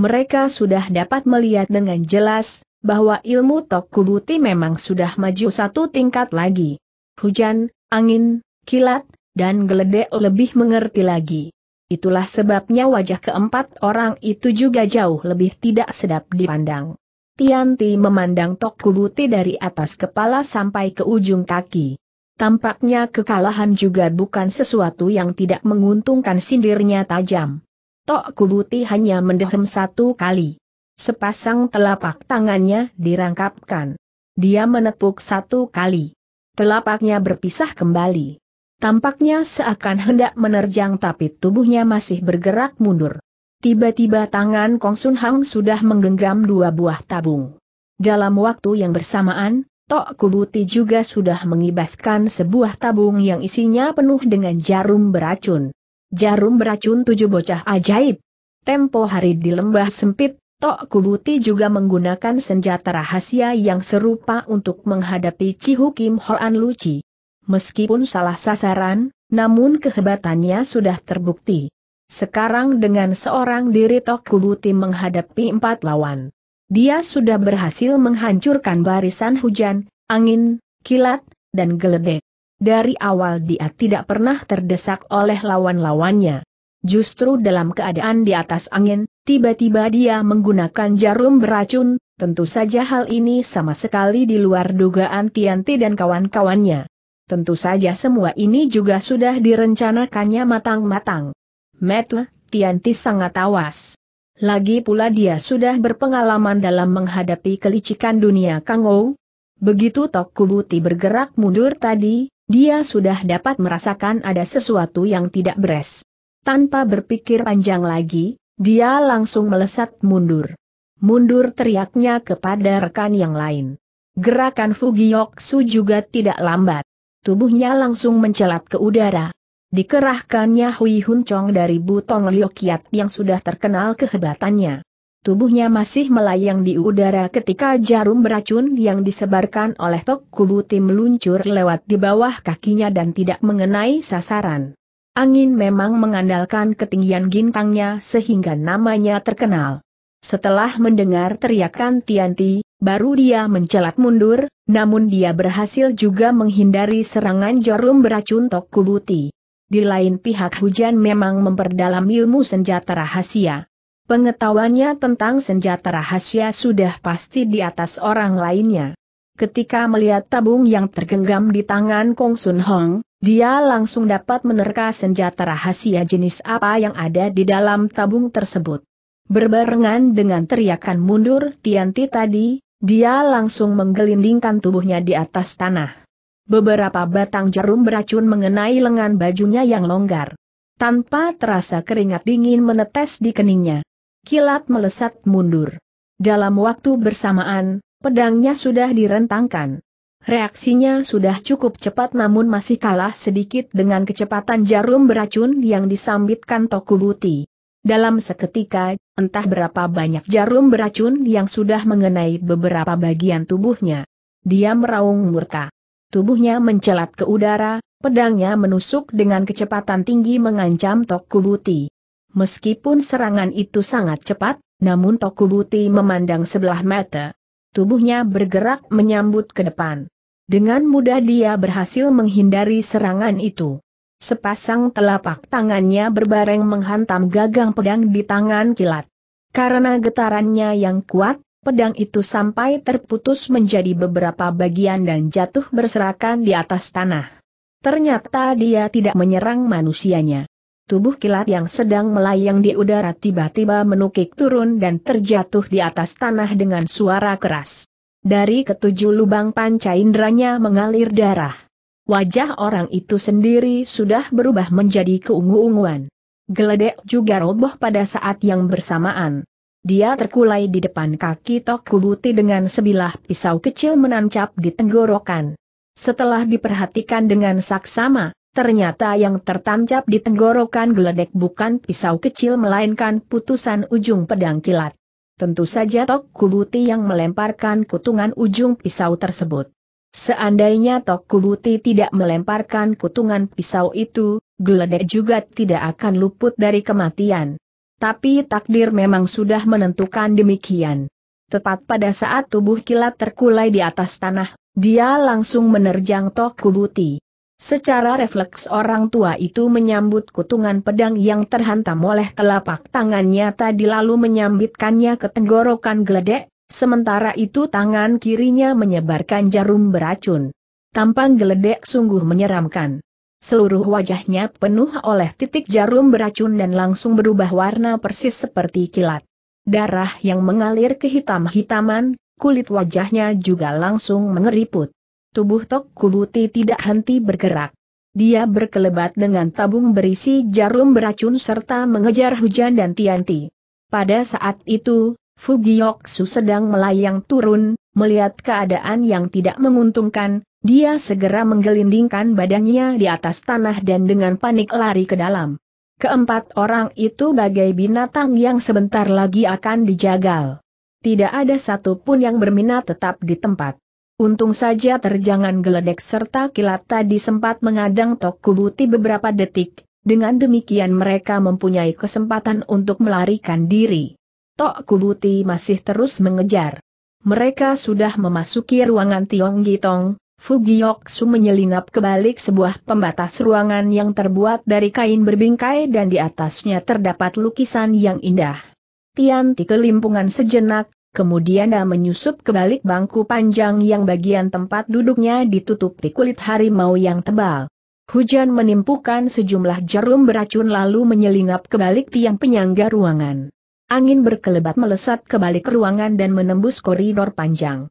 mereka sudah dapat melihat dengan jelas, bahwa ilmu Tokubuti memang sudah maju satu tingkat lagi. Hujan, angin, kilat, dan geledek lebih mengerti lagi. Itulah sebabnya wajah keempat orang itu juga jauh lebih tidak sedap dipandang. Tianti memandang Tokubuti dari atas kepala sampai ke ujung kaki. Tampaknya kekalahan juga bukan sesuatu yang tidak menguntungkan sindirnya tajam. Tok Kubuti hanya mendehem satu kali. Sepasang telapak tangannya dirangkapkan. Dia menepuk satu kali. Telapaknya berpisah kembali. Tampaknya seakan hendak menerjang tapi tubuhnya masih bergerak mundur. Tiba-tiba tangan Kong Sun Hang sudah menggenggam dua buah tabung. Dalam waktu yang bersamaan, Tok Kubuti juga sudah mengibaskan sebuah tabung yang isinya penuh dengan jarum beracun. Jarum beracun tujuh bocah ajaib. Tempo hari di lembah sempit, Tok Kubuti juga menggunakan senjata rahasia yang serupa untuk menghadapi Cihu Kim Hoan Luci. Meskipun salah sasaran, namun kehebatannya sudah terbukti. Sekarang dengan seorang diri Tok Kubuti menghadapi empat lawan. Dia sudah berhasil menghancurkan barisan hujan, angin, kilat, dan geledek. Dari awal dia tidak pernah terdesak oleh lawan-lawannya. Justru dalam keadaan di atas angin, tiba-tiba dia menggunakan jarum beracun, tentu saja hal ini sama sekali di luar dugaan Tianti dan kawan-kawannya. Tentu saja semua ini juga sudah direncanakannya matang-matang. Metu, Tianti sangat awas. Lagi pula dia sudah berpengalaman dalam menghadapi kelicikan dunia Kangou. Begitu Tok Kubuti bergerak mundur tadi, dia sudah dapat merasakan ada sesuatu yang tidak beres. Tanpa berpikir panjang lagi, dia langsung melesat mundur. Mundur teriaknya kepada rekan yang lain. Gerakan Fugioksu juga tidak lambat. Tubuhnya langsung mencelat ke udara. Dikerahkannya Hui Hun Chong dari Butong Liokiat yang sudah terkenal kehebatannya. Tubuhnya masih melayang di udara ketika jarum beracun yang disebarkan oleh Tok Kubu Tim meluncur lewat di bawah kakinya dan tidak mengenai sasaran. Angin memang mengandalkan ketinggian gintangnya sehingga namanya terkenal. Setelah mendengar teriakan Tianti, baru dia mencelat mundur, namun dia berhasil juga menghindari serangan jarum beracun Tok Kubuti. Di lain pihak hujan memang memperdalam ilmu senjata rahasia. Pengetahuannya tentang senjata rahasia sudah pasti di atas orang lainnya. Ketika melihat tabung yang tergenggam di tangan Kong Sun Hong, dia langsung dapat menerka senjata rahasia jenis apa yang ada di dalam tabung tersebut. Berbarengan dengan teriakan mundur Tianti tadi, dia langsung menggelindingkan tubuhnya di atas tanah. Beberapa batang jarum beracun mengenai lengan bajunya yang longgar. Tanpa terasa keringat dingin menetes di keningnya. Kilat melesat mundur. Dalam waktu bersamaan, pedangnya sudah direntangkan. Reaksinya sudah cukup cepat namun masih kalah sedikit dengan kecepatan jarum beracun yang disambitkan Tokubuti. Dalam seketika, entah berapa banyak jarum beracun yang sudah mengenai beberapa bagian tubuhnya. Dia meraung murka. Tubuhnya mencelat ke udara, pedangnya menusuk dengan kecepatan tinggi mengancam Tokubuti. Meskipun serangan itu sangat cepat, namun Tokubuti memandang sebelah mata, Tubuhnya bergerak menyambut ke depan. Dengan mudah dia berhasil menghindari serangan itu. Sepasang telapak tangannya berbareng menghantam gagang pedang di tangan kilat. Karena getarannya yang kuat, pedang itu sampai terputus menjadi beberapa bagian dan jatuh berserakan di atas tanah. Ternyata dia tidak menyerang manusianya. Tubuh kilat yang sedang melayang di udara tiba-tiba menukik turun dan terjatuh di atas tanah dengan suara keras. Dari ketujuh lubang panca indranya mengalir darah. Wajah orang itu sendiri sudah berubah menjadi keungu-unguan. Geledek juga roboh pada saat yang bersamaan. Dia terkulai di depan kaki Tok Kubuti dengan sebilah pisau kecil menancap di tenggorokan. Setelah diperhatikan dengan saksama, Ternyata yang tertancap di tenggorokan geledek bukan pisau kecil melainkan putusan ujung pedang kilat. Tentu saja Tok Kubuti yang melemparkan kutungan ujung pisau tersebut. Seandainya Tok Kubuti tidak melemparkan kutungan pisau itu, geledek juga tidak akan luput dari kematian. Tapi takdir memang sudah menentukan demikian. Tepat pada saat tubuh kilat terkulai di atas tanah, dia langsung menerjang Tok Kubuti. Secara refleks orang tua itu menyambut kutungan pedang yang terhantam oleh telapak tangannya tadi lalu menyambitkannya ke tenggorokan geledek, sementara itu tangan kirinya menyebarkan jarum beracun. Tampang geledek sungguh menyeramkan. Seluruh wajahnya penuh oleh titik jarum beracun dan langsung berubah warna persis seperti kilat. Darah yang mengalir ke hitam-hitaman, kulit wajahnya juga langsung mengeriput tubuh Tok Kubuti tidak henti bergerak. Dia berkelebat dengan tabung berisi jarum beracun serta mengejar hujan dan Tianti. Pada saat itu, Fugiyoksu sedang melayang turun, melihat keadaan yang tidak menguntungkan, dia segera menggelindingkan badannya di atas tanah dan dengan panik lari ke dalam. Keempat orang itu bagai binatang yang sebentar lagi akan dijagal. Tidak ada satupun yang berminat tetap di tempat. Untung saja terjangan geledek serta kilat tadi sempat mengadang Tok Kubuti beberapa detik, dengan demikian mereka mempunyai kesempatan untuk melarikan diri. Tok Kubuti masih terus mengejar. Mereka sudah memasuki ruangan Tiong Gitong, Fugiyoksu menyelinap ke balik sebuah pembatas ruangan yang terbuat dari kain berbingkai dan di atasnya terdapat lukisan yang indah. Tian Tianti kelimpungan sejenak, kemudian dia menyusup ke balik bangku panjang yang bagian tempat duduknya ditutupi kulit harimau yang tebal. Hujan menimpukan sejumlah jarum beracun lalu menyelinap ke balik tiang penyangga ruangan. Angin berkelebat melesat ke balik ruangan dan menembus koridor panjang.